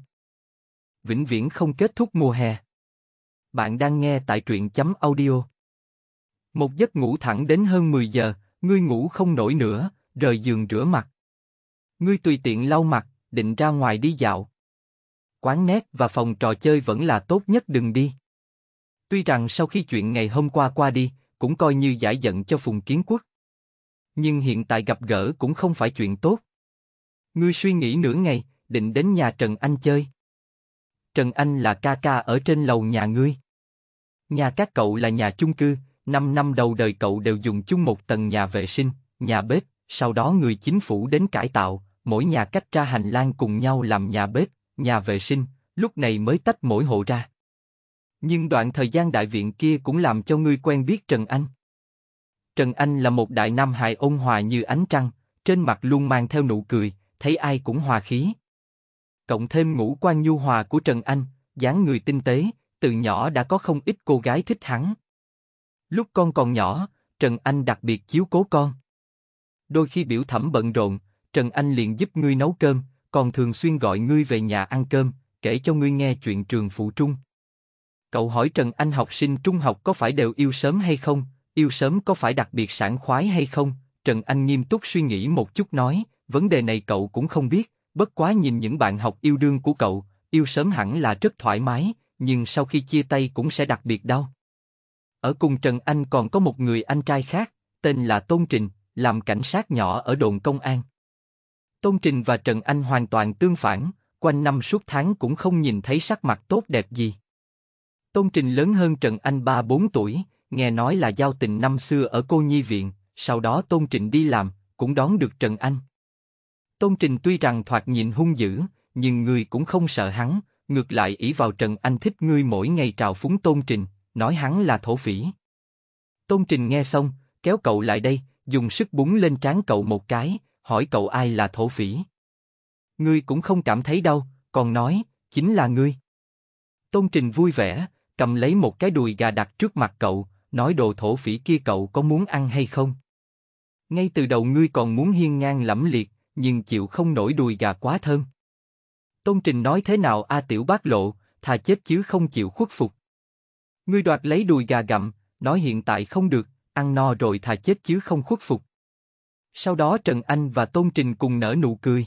Vĩnh viễn không kết thúc mùa hè. Bạn đang nghe tại truyện chấm audio. Một giấc ngủ thẳng đến hơn 10 giờ, Ngươi ngủ không nổi nữa, rời giường rửa mặt. Ngươi tùy tiện lau mặt, định ra ngoài đi dạo. Quán nét và phòng trò chơi vẫn là tốt nhất đừng đi. Tuy rằng sau khi chuyện ngày hôm qua qua đi, cũng coi như giải giận cho Phùng Kiến Quốc. Nhưng hiện tại gặp gỡ cũng không phải chuyện tốt. Ngươi suy nghĩ nửa ngày, định đến nhà Trần Anh chơi. Trần Anh là ca ca ở trên lầu nhà ngươi. Nhà các cậu là nhà chung cư, Năm năm đầu đời cậu đều dùng chung một tầng nhà vệ sinh, nhà bếp, sau đó người chính phủ đến cải tạo, mỗi nhà cách ra hành lang cùng nhau làm nhà bếp, nhà vệ sinh, lúc này mới tách mỗi hộ ra. Nhưng đoạn thời gian đại viện kia cũng làm cho ngươi quen biết Trần Anh. Trần Anh là một đại nam hài ôn hòa như ánh trăng, trên mặt luôn mang theo nụ cười, thấy ai cũng hòa khí. Cộng thêm ngũ quan nhu hòa của Trần Anh, dáng người tinh tế, từ nhỏ đã có không ít cô gái thích hắn. Lúc con còn nhỏ, Trần Anh đặc biệt chiếu cố con. Đôi khi biểu thẩm bận rộn, Trần Anh liền giúp ngươi nấu cơm, còn thường xuyên gọi ngươi về nhà ăn cơm, kể cho ngươi nghe chuyện trường phụ trung. Cậu hỏi Trần Anh học sinh trung học có phải đều yêu sớm hay không, yêu sớm có phải đặc biệt sảng khoái hay không, Trần Anh nghiêm túc suy nghĩ một chút nói, vấn đề này cậu cũng không biết, bất quá nhìn những bạn học yêu đương của cậu, yêu sớm hẳn là rất thoải mái, nhưng sau khi chia tay cũng sẽ đặc biệt đau. Ở cùng Trần Anh còn có một người anh trai khác, tên là Tôn Trình, làm cảnh sát nhỏ ở đồn công an. Tôn Trình và Trần Anh hoàn toàn tương phản, quanh năm suốt tháng cũng không nhìn thấy sắc mặt tốt đẹp gì. Tôn Trình lớn hơn Trần Anh 3-4 tuổi, nghe nói là giao tình năm xưa ở cô nhi viện, sau đó Tôn Trình đi làm, cũng đón được Trần Anh. Tôn Trình tuy rằng thoạt nhìn hung dữ, nhưng người cũng không sợ hắn, ngược lại ỷ vào Trần Anh thích ngươi mỗi ngày trào phúng Tôn Trình, nói hắn là thổ phỉ. Tôn Trình nghe xong, kéo cậu lại đây, dùng sức búng lên trán cậu một cái, hỏi cậu ai là thổ phỉ. Ngươi cũng không cảm thấy đau, còn nói, chính là ngươi. Tôn Trình vui vẻ, cầm lấy một cái đùi gà đặt trước mặt cậu, nói đồ thổ phỉ kia cậu có muốn ăn hay không. Ngay từ đầu ngươi còn muốn hiên ngang lẫm liệt, nhưng chịu không nổi đùi gà quá thơm. Tôn Trình nói thế nào a tiểu bác lộ, thà chết chứ không chịu khuất phục. Ngươi đoạt lấy đùi gà gặm, nói hiện tại không được, ăn no rồi thà chết chứ không khuất phục. Sau đó Trần Anh và Tôn Trình cùng nở nụ cười.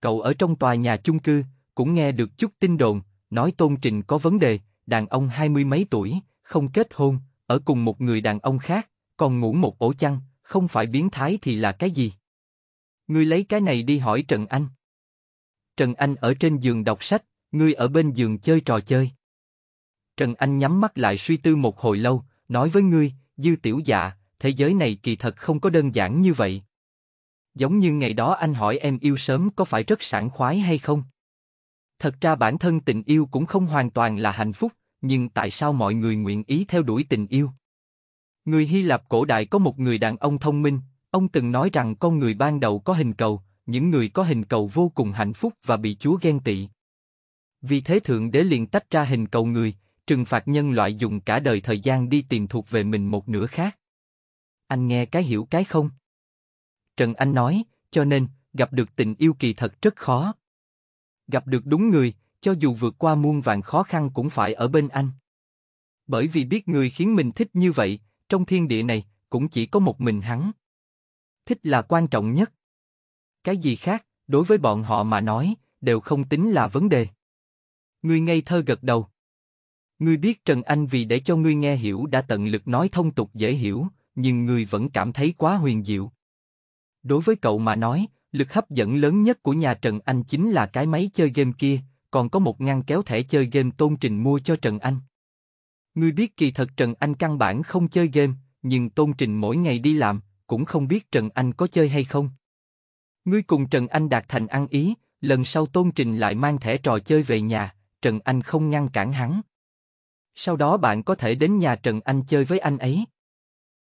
Cậu ở trong tòa nhà chung cư, cũng nghe được chút tin đồn, nói Tôn Trình có vấn đề, đàn ông hai mươi mấy tuổi, không kết hôn, ở cùng một người đàn ông khác, còn ngủ một ổ chăn, không phải biến thái thì là cái gì? Ngươi lấy cái này đi hỏi Trần Anh. Trần Anh ở trên giường đọc sách, ngươi ở bên giường chơi trò chơi. Trần Anh nhắm mắt lại suy tư một hồi lâu, nói với ngươi, dư tiểu dạ, thế giới này kỳ thật không có đơn giản như vậy. Giống như ngày đó anh hỏi em yêu sớm có phải rất sảng khoái hay không? Thật ra bản thân tình yêu cũng không hoàn toàn là hạnh phúc, nhưng tại sao mọi người nguyện ý theo đuổi tình yêu? Người Hy Lạp cổ đại có một người đàn ông thông minh, ông từng nói rằng con người ban đầu có hình cầu, những người có hình cầu vô cùng hạnh phúc và bị Chúa ghen tị. Vì thế Thượng Đế liền tách ra hình cầu người, trừng phạt nhân loại dùng cả đời thời gian đi tìm thuộc về mình một nửa khác. Anh nghe cái hiểu cái không? Trần Anh nói, cho nên, gặp được tình yêu kỳ thật rất khó. Gặp được đúng người, cho dù vượt qua muôn vàng khó khăn cũng phải ở bên anh. Bởi vì biết người khiến mình thích như vậy, trong thiên địa này, cũng chỉ có một mình hắn. Thích là quan trọng nhất. Cái gì khác, đối với bọn họ mà nói, đều không tính là vấn đề. Người ngây thơ gật đầu. Ngươi biết Trần Anh vì để cho ngươi nghe hiểu đã tận lực nói thông tục dễ hiểu, nhưng ngươi vẫn cảm thấy quá huyền diệu. Đối với cậu mà nói, lực hấp dẫn lớn nhất của nhà Trần Anh chính là cái máy chơi game kia, còn có một ngăn kéo thẻ chơi game Tôn Trình mua cho Trần Anh. Ngươi biết kỳ thật Trần Anh căn bản không chơi game, nhưng Tôn Trình mỗi ngày đi làm, cũng không biết Trần Anh có chơi hay không. Ngươi cùng Trần Anh đạt thành ăn ý, lần sau Tôn Trình lại mang thẻ trò chơi về nhà, Trần Anh không ngăn cản hắn. Sau đó bạn có thể đến nhà Trần Anh chơi với anh ấy.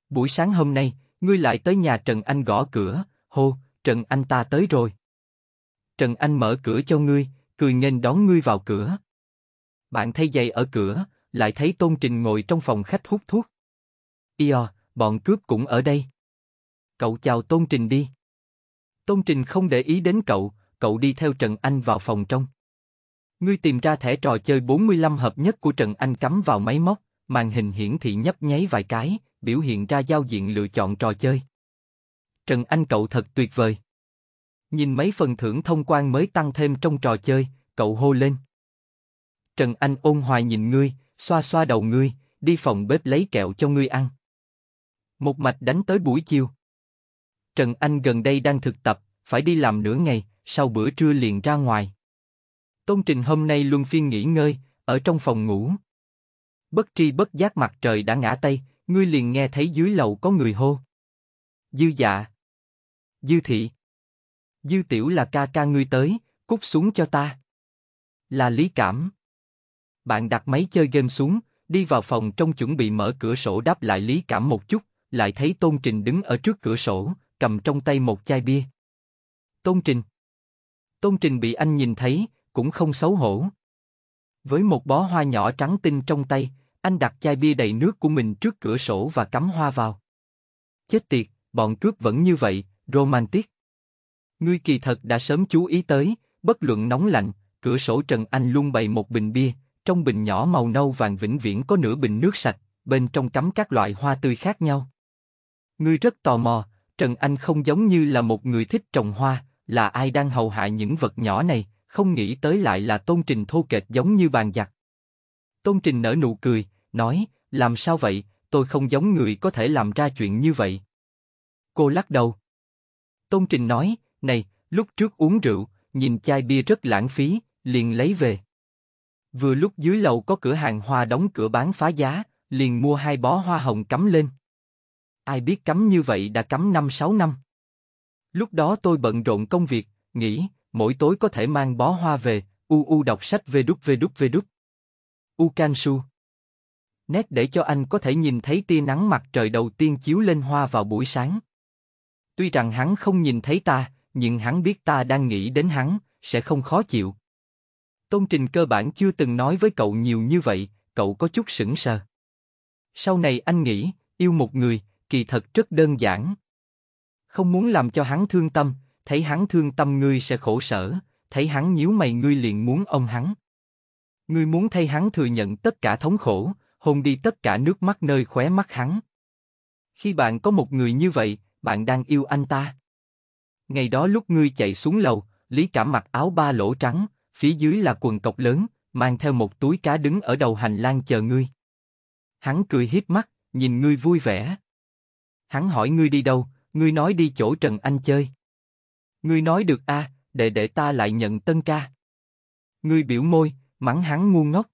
Buổi sáng hôm nay, ngươi lại tới nhà Trần Anh gõ cửa, hô, Trần Anh ta tới rồi. Trần Anh mở cửa cho ngươi, cười nghênh đón ngươi vào cửa. Bạn thay giày ở cửa, lại thấy Tôn Trình ngồi trong phòng khách hút thuốc. Io, bọn cướp cũng ở đây. Cậu chào Tôn Trình đi. Tôn Trình không để ý đến cậu, cậu đi theo Trần Anh vào phòng trong. Ngươi tìm ra thẻ trò chơi 45 hợp nhất của Trần Anh cắm vào máy móc, màn hình hiển thị nhấp nháy vài cái, biểu hiện ra giao diện lựa chọn trò chơi. Trần Anh cậu thật tuyệt vời. Nhìn mấy phần thưởng thông quan mới tăng thêm trong trò chơi, cậu hô lên. Trần Anh ôn hòa nhìn ngươi, xoa xoa đầu ngươi, đi phòng bếp lấy kẹo cho ngươi ăn. Một mạch đánh tới buổi chiều. Trần Anh gần đây đang thực tập, phải đi làm nửa ngày, sau bữa trưa liền ra ngoài. Tôn Trình hôm nay luân phiên nghỉ ngơi, ở trong phòng ngủ. Bất tri bất giác mặt trời đã ngã tây, ngươi liền nghe thấy dưới lầu có người hô. Dư dạ. Dư thị. Dư tiểu là ca ca ngươi tới, cút xuống cho ta. Là lý cảm. Bạn đặt máy chơi game xuống, đi vào phòng trong chuẩn bị mở cửa sổ đáp lại lý cảm một chút, lại thấy Tôn Trình đứng ở trước cửa sổ, cầm trong tay một chai bia. Tôn Trình. Tôn Trình bị anh nhìn thấy, cũng không xấu hổ. Với một bó hoa nhỏ trắng tinh trong tay, anh đặt chai bia đầy nước của mình trước cửa sổ và cắm hoa vào. Chết tiệt, bọn cướp vẫn như vậy, romantic. Ngươi kỳ thật đã sớm chú ý tới, bất luận nóng lạnh, cửa sổ Trần Anh luôn bày một bình bia, trong bình nhỏ màu nâu vàng vĩnh viễn có nửa bình nước sạch, bên trong cắm các loại hoa tươi khác nhau. Ngươi rất tò mò, Trần Anh không giống như là một người thích trồng hoa, là ai đang hầu hạ những vật nhỏ này, không nghĩ tới lại là tôn trình thô kệch giống như bàn giặc. Tôn trình nở nụ cười, nói, làm sao vậy, tôi không giống người có thể làm ra chuyện như vậy. Cô lắc đầu. Tôn trình nói, này, lúc trước uống rượu, nhìn chai bia rất lãng phí, liền lấy về. Vừa lúc dưới lầu có cửa hàng hoa đóng cửa bán phá giá, liền mua hai bó hoa hồng cắm lên. Ai biết cắm như vậy đã cắm 5-6 năm. Lúc đó tôi bận rộn công việc, nghĩ, mỗi tối có thể mang bó hoa về, u u đọc sách về về về đúc đúc đúc. U Can Su, Nét để cho anh có thể nhìn thấy tia nắng mặt trời đầu tiên chiếu lên hoa vào buổi sáng. Tuy rằng hắn không nhìn thấy ta, nhưng hắn biết ta đang nghĩ đến hắn, sẽ không khó chịu. Tôn trình cơ bản chưa từng nói với cậu nhiều như vậy, cậu có chút sững sờ. Sau này anh nghĩ, yêu một người, kỳ thật rất đơn giản. Không muốn làm cho hắn thương tâm, thấy hắn thương tâm ngươi sẽ khổ sở, thấy hắn nhíu mày ngươi liền muốn ôm hắn. Ngươi muốn thay hắn thừa nhận tất cả thống khổ, hôn đi tất cả nước mắt nơi khóe mắt hắn. Khi bạn có một người như vậy, bạn đang yêu anh ta. Ngày đó lúc ngươi chạy xuống lầu, Lý Cảm mặc áo ba lỗ trắng, phía dưới là quần cộc lớn, mang theo một túi cá đứng ở đầu hành lang chờ ngươi. Hắn cười hiếp mắt, nhìn ngươi vui vẻ. Hắn hỏi ngươi đi đâu, ngươi nói đi chỗ Trần Anh chơi. Ngươi nói được a, à, để để ta lại nhận tân ca. Ngươi biểu môi, mắng hắn ngu ngốc.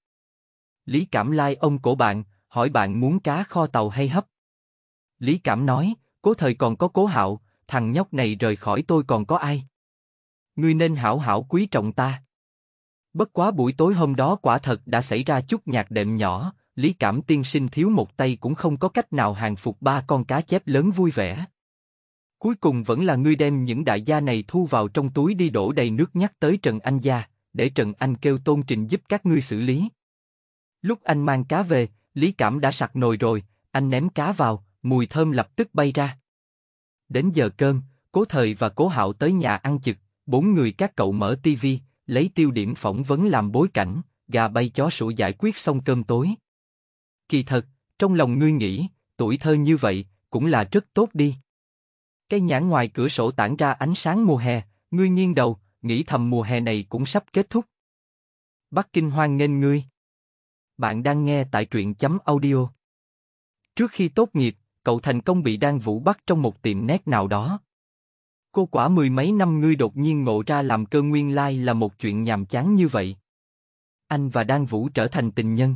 Lý Cảm lai ông cổ bạn, hỏi bạn muốn cá kho tàu hay hấp. Lý Cảm nói, cố thời còn có cố hạo, thằng nhóc này rời khỏi tôi còn có ai. Ngươi nên hảo hảo quý trọng ta. Bất quá buổi tối hôm đó quả thật đã xảy ra chút nhạc đệm nhỏ, Lý Cảm tiên sinh thiếu một tay cũng không có cách nào hàng phục ba con cá chép lớn vui vẻ. Cuối cùng vẫn là ngươi đem những đại gia này thu vào trong túi đi đổ đầy nước nhắc tới Trần Anh gia, để Trần Anh kêu Tôn Trình giúp các ngươi xử lý. Lúc anh mang cá về, Lý Cảm đã sặc nồi rồi, anh ném cá vào, mùi thơm lập tức bay ra. Đến giờ cơm, Cố Thời và Cố Hạo tới nhà ăn chực, bốn người các cậu mở tivi, lấy tiêu điểm phỏng vấn làm bối cảnh, gà bay chó sủa giải quyết xong cơm tối. Kỳ thật, trong lòng ngươi nghĩ, tuổi thơ như vậy, cũng là rất tốt đi. Cây nhãn ngoài cửa sổ tản ra ánh sáng mùa hè, ngươi nghiêng đầu, nghĩ thầm mùa hè này cũng sắp kết thúc. Bắc Kinh hoan nghênh ngươi. Bạn đang nghe tại truyện chấm audio. Trước khi tốt nghiệp, cậu thành công bị Đan Vũ bắt trong một tiệm nét nào đó. Cô quả mười mấy năm ngươi đột nhiên ngộ ra làm cơ nguyên lai là một chuyện nhàm chán như vậy. Anh và Đan Vũ trở thành tình nhân.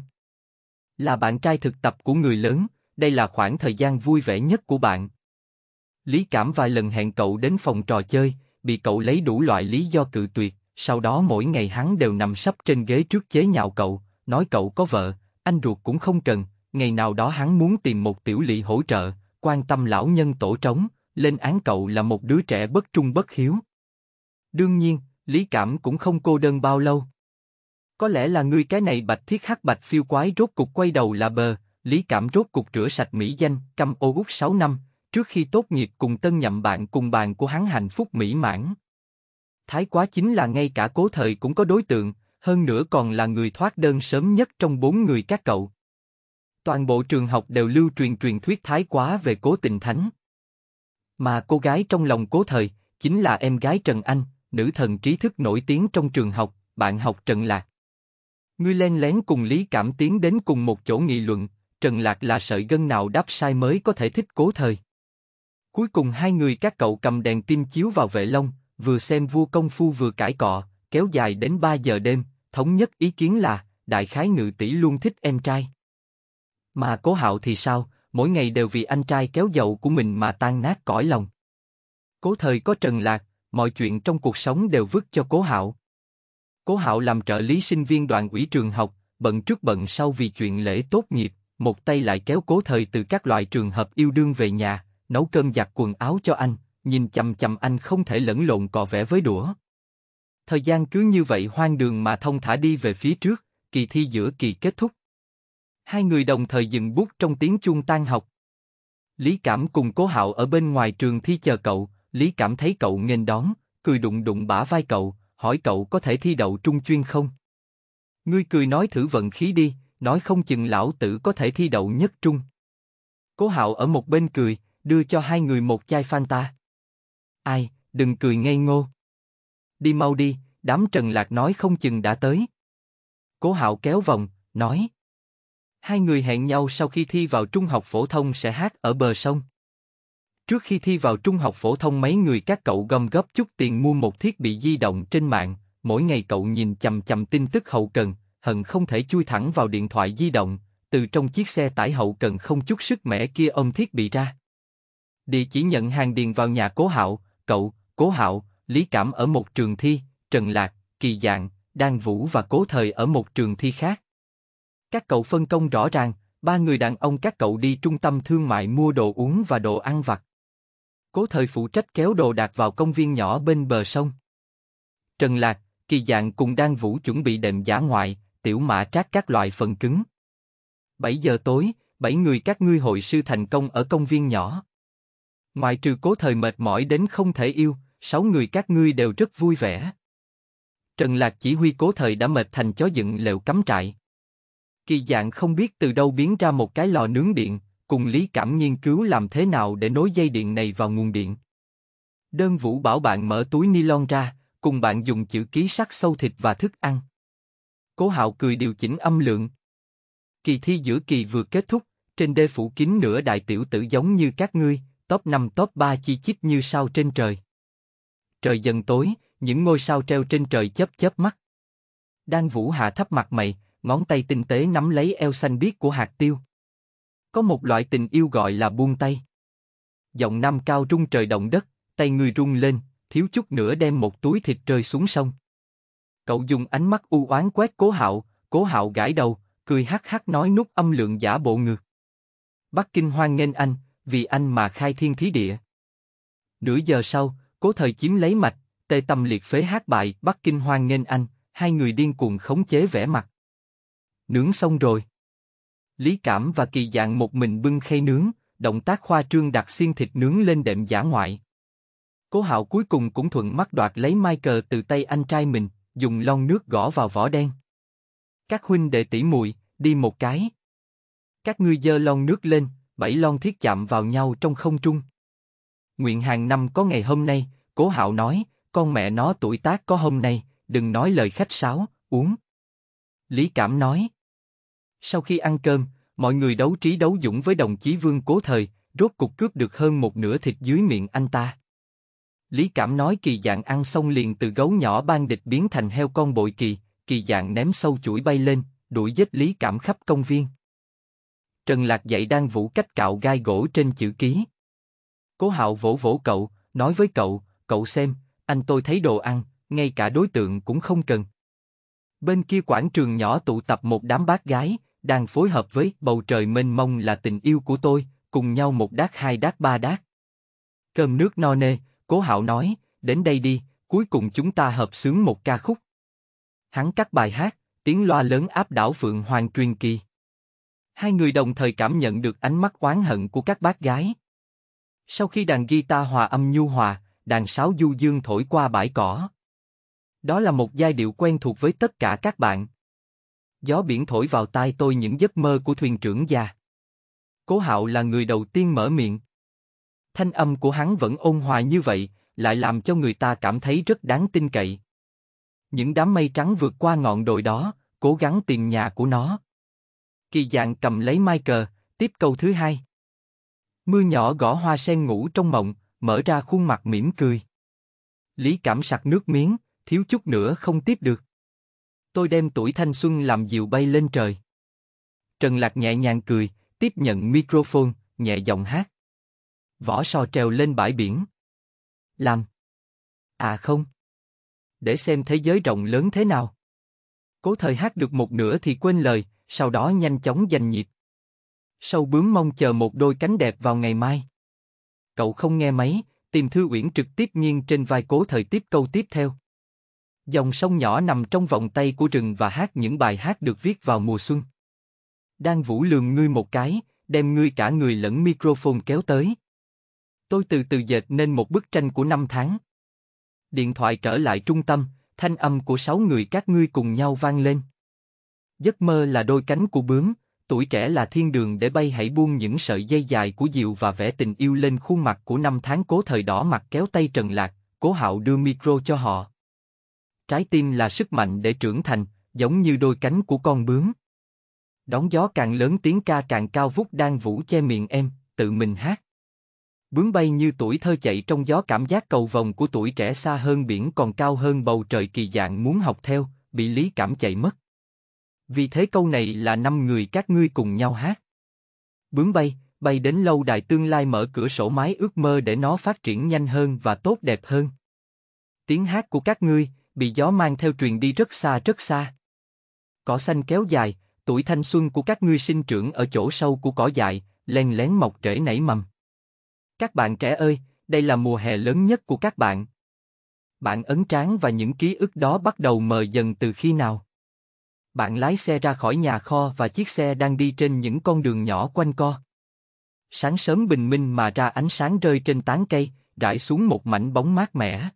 Là bạn trai thực tập của người lớn, đây là khoảng thời gian vui vẻ nhất của bạn, Lý Cảm vài lần hẹn cậu đến phòng trò chơi, bị cậu lấy đủ loại lý do cự tuyệt, sau đó mỗi ngày hắn đều nằm sắp trên ghế trước chế nhạo cậu, nói cậu có vợ, anh ruột cũng không cần, ngày nào đó hắn muốn tìm một tiểu lỵ hỗ trợ, quan tâm lão nhân tổ trống, lên án cậu là một đứa trẻ bất trung bất hiếu. Đương nhiên, Lý Cảm cũng không cô đơn bao lâu. Có lẽ là người cái này bạch thiết hắc bạch phiêu quái rốt cục quay đầu là bờ, Lý Cảm rốt cục rửa sạch mỹ danh, căm ô út 6 năm, Trước khi tốt nghiệp cùng tân nhậm bạn cùng bàn của hắn hạnh phúc mỹ mãn. Thái quá chính là ngay cả cố thời cũng có đối tượng, hơn nữa còn là người thoát đơn sớm nhất trong bốn người các cậu. Toàn bộ trường học đều lưu truyền truyền thuyết thái quá về cố tình thánh. Mà cô gái trong lòng cố thời, chính là em gái Trần Anh, nữ thần trí thức nổi tiếng trong trường học, bạn học Trần Lạc. Ngươi len lén cùng Lý Cảm tiến đến cùng một chỗ nghị luận, Trần Lạc là sợi gân nào đáp sai mới có thể thích cố thời. Cuối cùng hai người các cậu cầm đèn pin chiếu vào vệ long, vừa xem vua công phu vừa cãi cọ, kéo dài đến 3 giờ đêm, thống nhất ý kiến là, đại khái ngự tỷ luôn thích em trai. Mà cố hạo thì sao, mỗi ngày đều vì anh trai kéo dầu của mình mà tan nát cõi lòng. Cố thời có trần lạc, mọi chuyện trong cuộc sống đều vứt cho cố hạo. Cố hạo làm trợ lý sinh viên đoàn ủy trường học, bận trước bận sau vì chuyện lễ tốt nghiệp, một tay lại kéo cố thời từ các loại trường hợp yêu đương về nhà, nấu cơm giặt quần áo cho anh, nhìn chầm chầm anh không thể lẫn lộn cò vẽ với đũa. Thời gian cứ như vậy hoang đường mà thông thả đi về phía trước, kỳ thi giữa kỳ kết thúc. Hai người đồng thời dừng bút trong tiếng chuông tan học. Lý Cảm cùng Cố Hạo ở bên ngoài trường thi chờ cậu, Lý Cảm thấy cậu nghênh đón, cười đụng đụng bả vai cậu, hỏi cậu có thể thi đậu trung chuyên không? Ngươi cười nói thử vận khí đi, nói không chừng lão tử có thể thi đậu nhất trung. Cố Hạo ở một bên cười, đưa cho hai người một chai Fanta. Ai, đừng cười ngây ngô. Đi mau đi, đám Trần Lạc nói không chừng đã tới. Cố Hạo kéo vòng, nói. Hai người hẹn nhau sau khi thi vào trung học phổ thông sẽ hát ở bờ sông. Trước khi thi vào trung học phổ thông mấy người các cậu gom góp chút tiền mua một thiết bị di động trên mạng, mỗi ngày cậu nhìn chầm chầm tin tức hậu cần, hận không thể chui thẳng vào điện thoại di động, từ trong chiếc xe tải hậu cần không chút sức mẻ kia ôm thiết bị ra. Địa chỉ nhận hàng điền vào nhà Cố Hạo, cậu, Cố Hạo, Lý Cảm ở một trường thi, Trần Lạc, Kỳ Dạng, Đan Vũ và Cố Thời ở một trường thi khác. Các cậu phân công rõ ràng, ba người đàn ông các cậu đi trung tâm thương mại mua đồ uống và đồ ăn vặt. Cố Thời phụ trách kéo đồ đạc vào công viên nhỏ bên bờ sông. Trần Lạc, Kỳ Dạng cùng Đan Vũ chuẩn bị đệm giả ngoại, tiểu mã trát các loại phần cứng. bảy giờ tối, bảy người các ngươi hội sư thành công ở công viên nhỏ. Ngoại trừ cố thời mệt mỏi đến không thể yêu, sáu người các ngươi đều rất vui vẻ. Trần Lạc chỉ huy cố thời đã mệt thành chó dựng lều cắm trại. Kỳ dạng không biết từ đâu biến ra một cái lò nướng điện, cùng Lý Cảm nghiên cứu làm thế nào để nối dây điện này vào nguồn điện. Đơn vũ bảo bạn mở túi ni lông ra, cùng bạn dùng chữ ký sắc sâu thịt và thức ăn. Cố hạo cười điều chỉnh âm lượng. Kỳ thi giữa kỳ vừa kết thúc, trên đê phủ kín nửa đại tiểu tử giống như các ngươi, top 5 top 3 chi chít như sao trên trời. Trời dần tối, những ngôi sao treo trên trời chớp chớp mắt. đan Vũ Hạ thấp mặt mày, ngón tay tinh tế nắm lấy eo xanh biếc của hạt tiêu. Có một loại tình yêu gọi là buông tay. Giọng nam cao rung trời động đất, tay người rung lên, thiếu chút nữa đem một túi thịt rơi xuống sông. Cậu dùng ánh mắt u oán quét cố hạo, cố hạo gãi đầu, cười hắc hắc nói nút âm lượng giả bộ ngược. Bắc Kinh hoan nghênh anh, vì anh mà khai thiên thí địa. Nửa giờ sau, cố thời chiếm lấy mạch, tê tâm liệt phế hát bại, Bắc Kinh hoan nghênh anh, hai người điên cuồng khống chế vẻ mặt. Nướng xong rồi. Lý Cảm và Kỳ Dạng một mình bưng khay nướng, động tác khoa trương đặt xiên thịt nướng lên đệm giả ngoại. Cố Hạo cuối cùng cũng thuận mắt đoạt lấy mai cờ từ tay anh trai mình, dùng lon nước gõ vào vỏ đen. Các huynh đệ tỉ muội, đi một cái. Các ngươi dơ lon nước lên, bảy lon thiết chạm vào nhau trong không trung. Nguyện hàng năm có ngày hôm nay, Cố Hạo nói, con mẹ nó tuổi tác có hôm nay, đừng nói lời khách sáo, uống. Lý Cảm nói. Sau khi ăn cơm, mọi người đấu trí đấu dũng với đồng chí Vương Cố Thời, rốt cục cướp được hơn một nửa thịt dưới miệng anh ta. Lý Cảm nói kỳ dạng ăn xong liền từ gấu nhỏ ban địch biến thành heo con bội kỳ, kỳ dạng ném sâu chuỗi bay lên, đuổi giết Lý Cảm khắp công viên. Trần Lạc dậy đang vũ cách cạo gai gỗ trên chữ ký. Cố Hạo vỗ vỗ cậu, nói với cậu, cậu xem, anh tôi thấy đồ ăn, ngay cả đối tượng cũng không cần. Bên kia quảng trường nhỏ tụ tập một đám bác gái, đang phối hợp với bầu trời mênh mông là tình yêu của tôi, cùng nhau một đát hai đát ba đát. Cơm nước no nê, Cố Hạo nói, đến đây đi, cuối cùng chúng ta hợp sướng một ca khúc. Hắn cắt bài hát, tiếng loa lớn áp đảo Phượng Hoàng truyền kỳ. Hai người đồng thời cảm nhận được ánh mắt oán hận của các bác gái. Sau khi đàn guitar hòa âm nhu hòa, đàn sáo du dương thổi qua bãi cỏ. Đó là một giai điệu quen thuộc với tất cả các bạn. Gió biển thổi vào tai tôi những giấc mơ của thuyền trưởng già. Cố Hạo là người đầu tiên mở miệng. Thanh âm của hắn vẫn ôn hòa như vậy, lại làm cho người ta cảm thấy rất đáng tin cậy. Những đám mây trắng vượt qua ngọn đồi đó, cố gắng tìm nhà của nó. Kỳ dạng cầm lấy mai cờ, tiếp câu thứ hai. Mưa nhỏ gõ hoa sen ngủ trong mộng, mở ra khuôn mặt mỉm cười. Lý cảm sặc nước miếng, thiếu chút nữa không tiếp được. Tôi đem tuổi thanh xuân làm diều bay lên trời. Trần Lạc nhẹ nhàng cười, tiếp nhận microphone, nhẹ giọng hát. võ so trèo lên bãi biển. Làm. À không. Để xem thế giới rộng lớn thế nào. Cố thời hát được một nửa thì quên lời, sau đó nhanh chóng giành nhịp. Sâu bướm mong chờ một đôi cánh đẹp vào ngày mai. Cậu không nghe máy, tìm Thư Uyển trực tiếp nghiêng trên vai cố thời tiếp câu tiếp theo. Dòng sông nhỏ nằm trong vòng tay của rừng và hát những bài hát được viết vào mùa xuân. Đang vũ lường ngươi một cái, đem ngươi cả người lẫn microphone kéo tới. Tôi từ từ dệt nên một bức tranh của năm tháng. Điện thoại trở lại trung tâm, thanh âm của sáu người các ngươi cùng nhau vang lên. Giấc mơ là đôi cánh của bướm, tuổi trẻ là thiên đường để bay hãy buông những sợi dây dài của diều và vẽ tình yêu lên khuôn mặt của năm tháng cố thời đỏ mặt kéo tay Trần Lạc, cố hạo đưa micro cho họ. Trái tim là sức mạnh để trưởng thành, giống như đôi cánh của con bướm. Đóng gió càng lớn tiếng ca càng cao vút đang vũ che miệng em, tự mình hát. Bướm bay như tuổi thơ chạy trong gió cảm giác cầu vòng của tuổi trẻ xa hơn biển còn cao hơn bầu trời kỳ dạng muốn học theo, bị lý cảm chạy mất vì thế câu này là năm người các ngươi cùng nhau hát. Bướm bay, bay đến lâu đài tương lai mở cửa sổ mái ước mơ để nó phát triển nhanh hơn và tốt đẹp hơn. Tiếng hát của các ngươi bị gió mang theo truyền đi rất xa rất xa. Cỏ xanh kéo dài, tuổi thanh xuân của các ngươi sinh trưởng ở chỗ sâu của cỏ dại, len lén mọc rễ nảy mầm. Các bạn trẻ ơi, đây là mùa hè lớn nhất của các bạn. Bạn ấn tráng và những ký ức đó bắt đầu mờ dần từ khi nào? Bạn lái xe ra khỏi nhà kho và chiếc xe đang đi trên những con đường nhỏ quanh co. Sáng sớm bình minh mà ra ánh sáng rơi trên tán cây, rải xuống một mảnh bóng mát mẻ.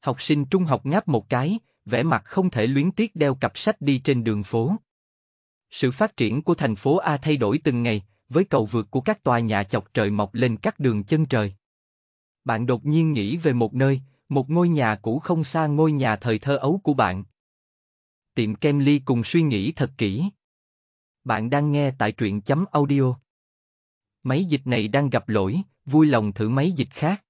Học sinh trung học ngáp một cái, vẻ mặt không thể luyến tiếc đeo cặp sách đi trên đường phố. Sự phát triển của thành phố A thay đổi từng ngày, với cầu vượt của các tòa nhà chọc trời mọc lên các đường chân trời. Bạn đột nhiên nghĩ về một nơi, một ngôi nhà cũ không xa ngôi nhà thời thơ ấu của bạn tiệm kem ly cùng suy nghĩ thật kỹ. Bạn đang nghe tại truyện chấm audio. Máy dịch này đang gặp lỗi, vui lòng thử máy dịch khác.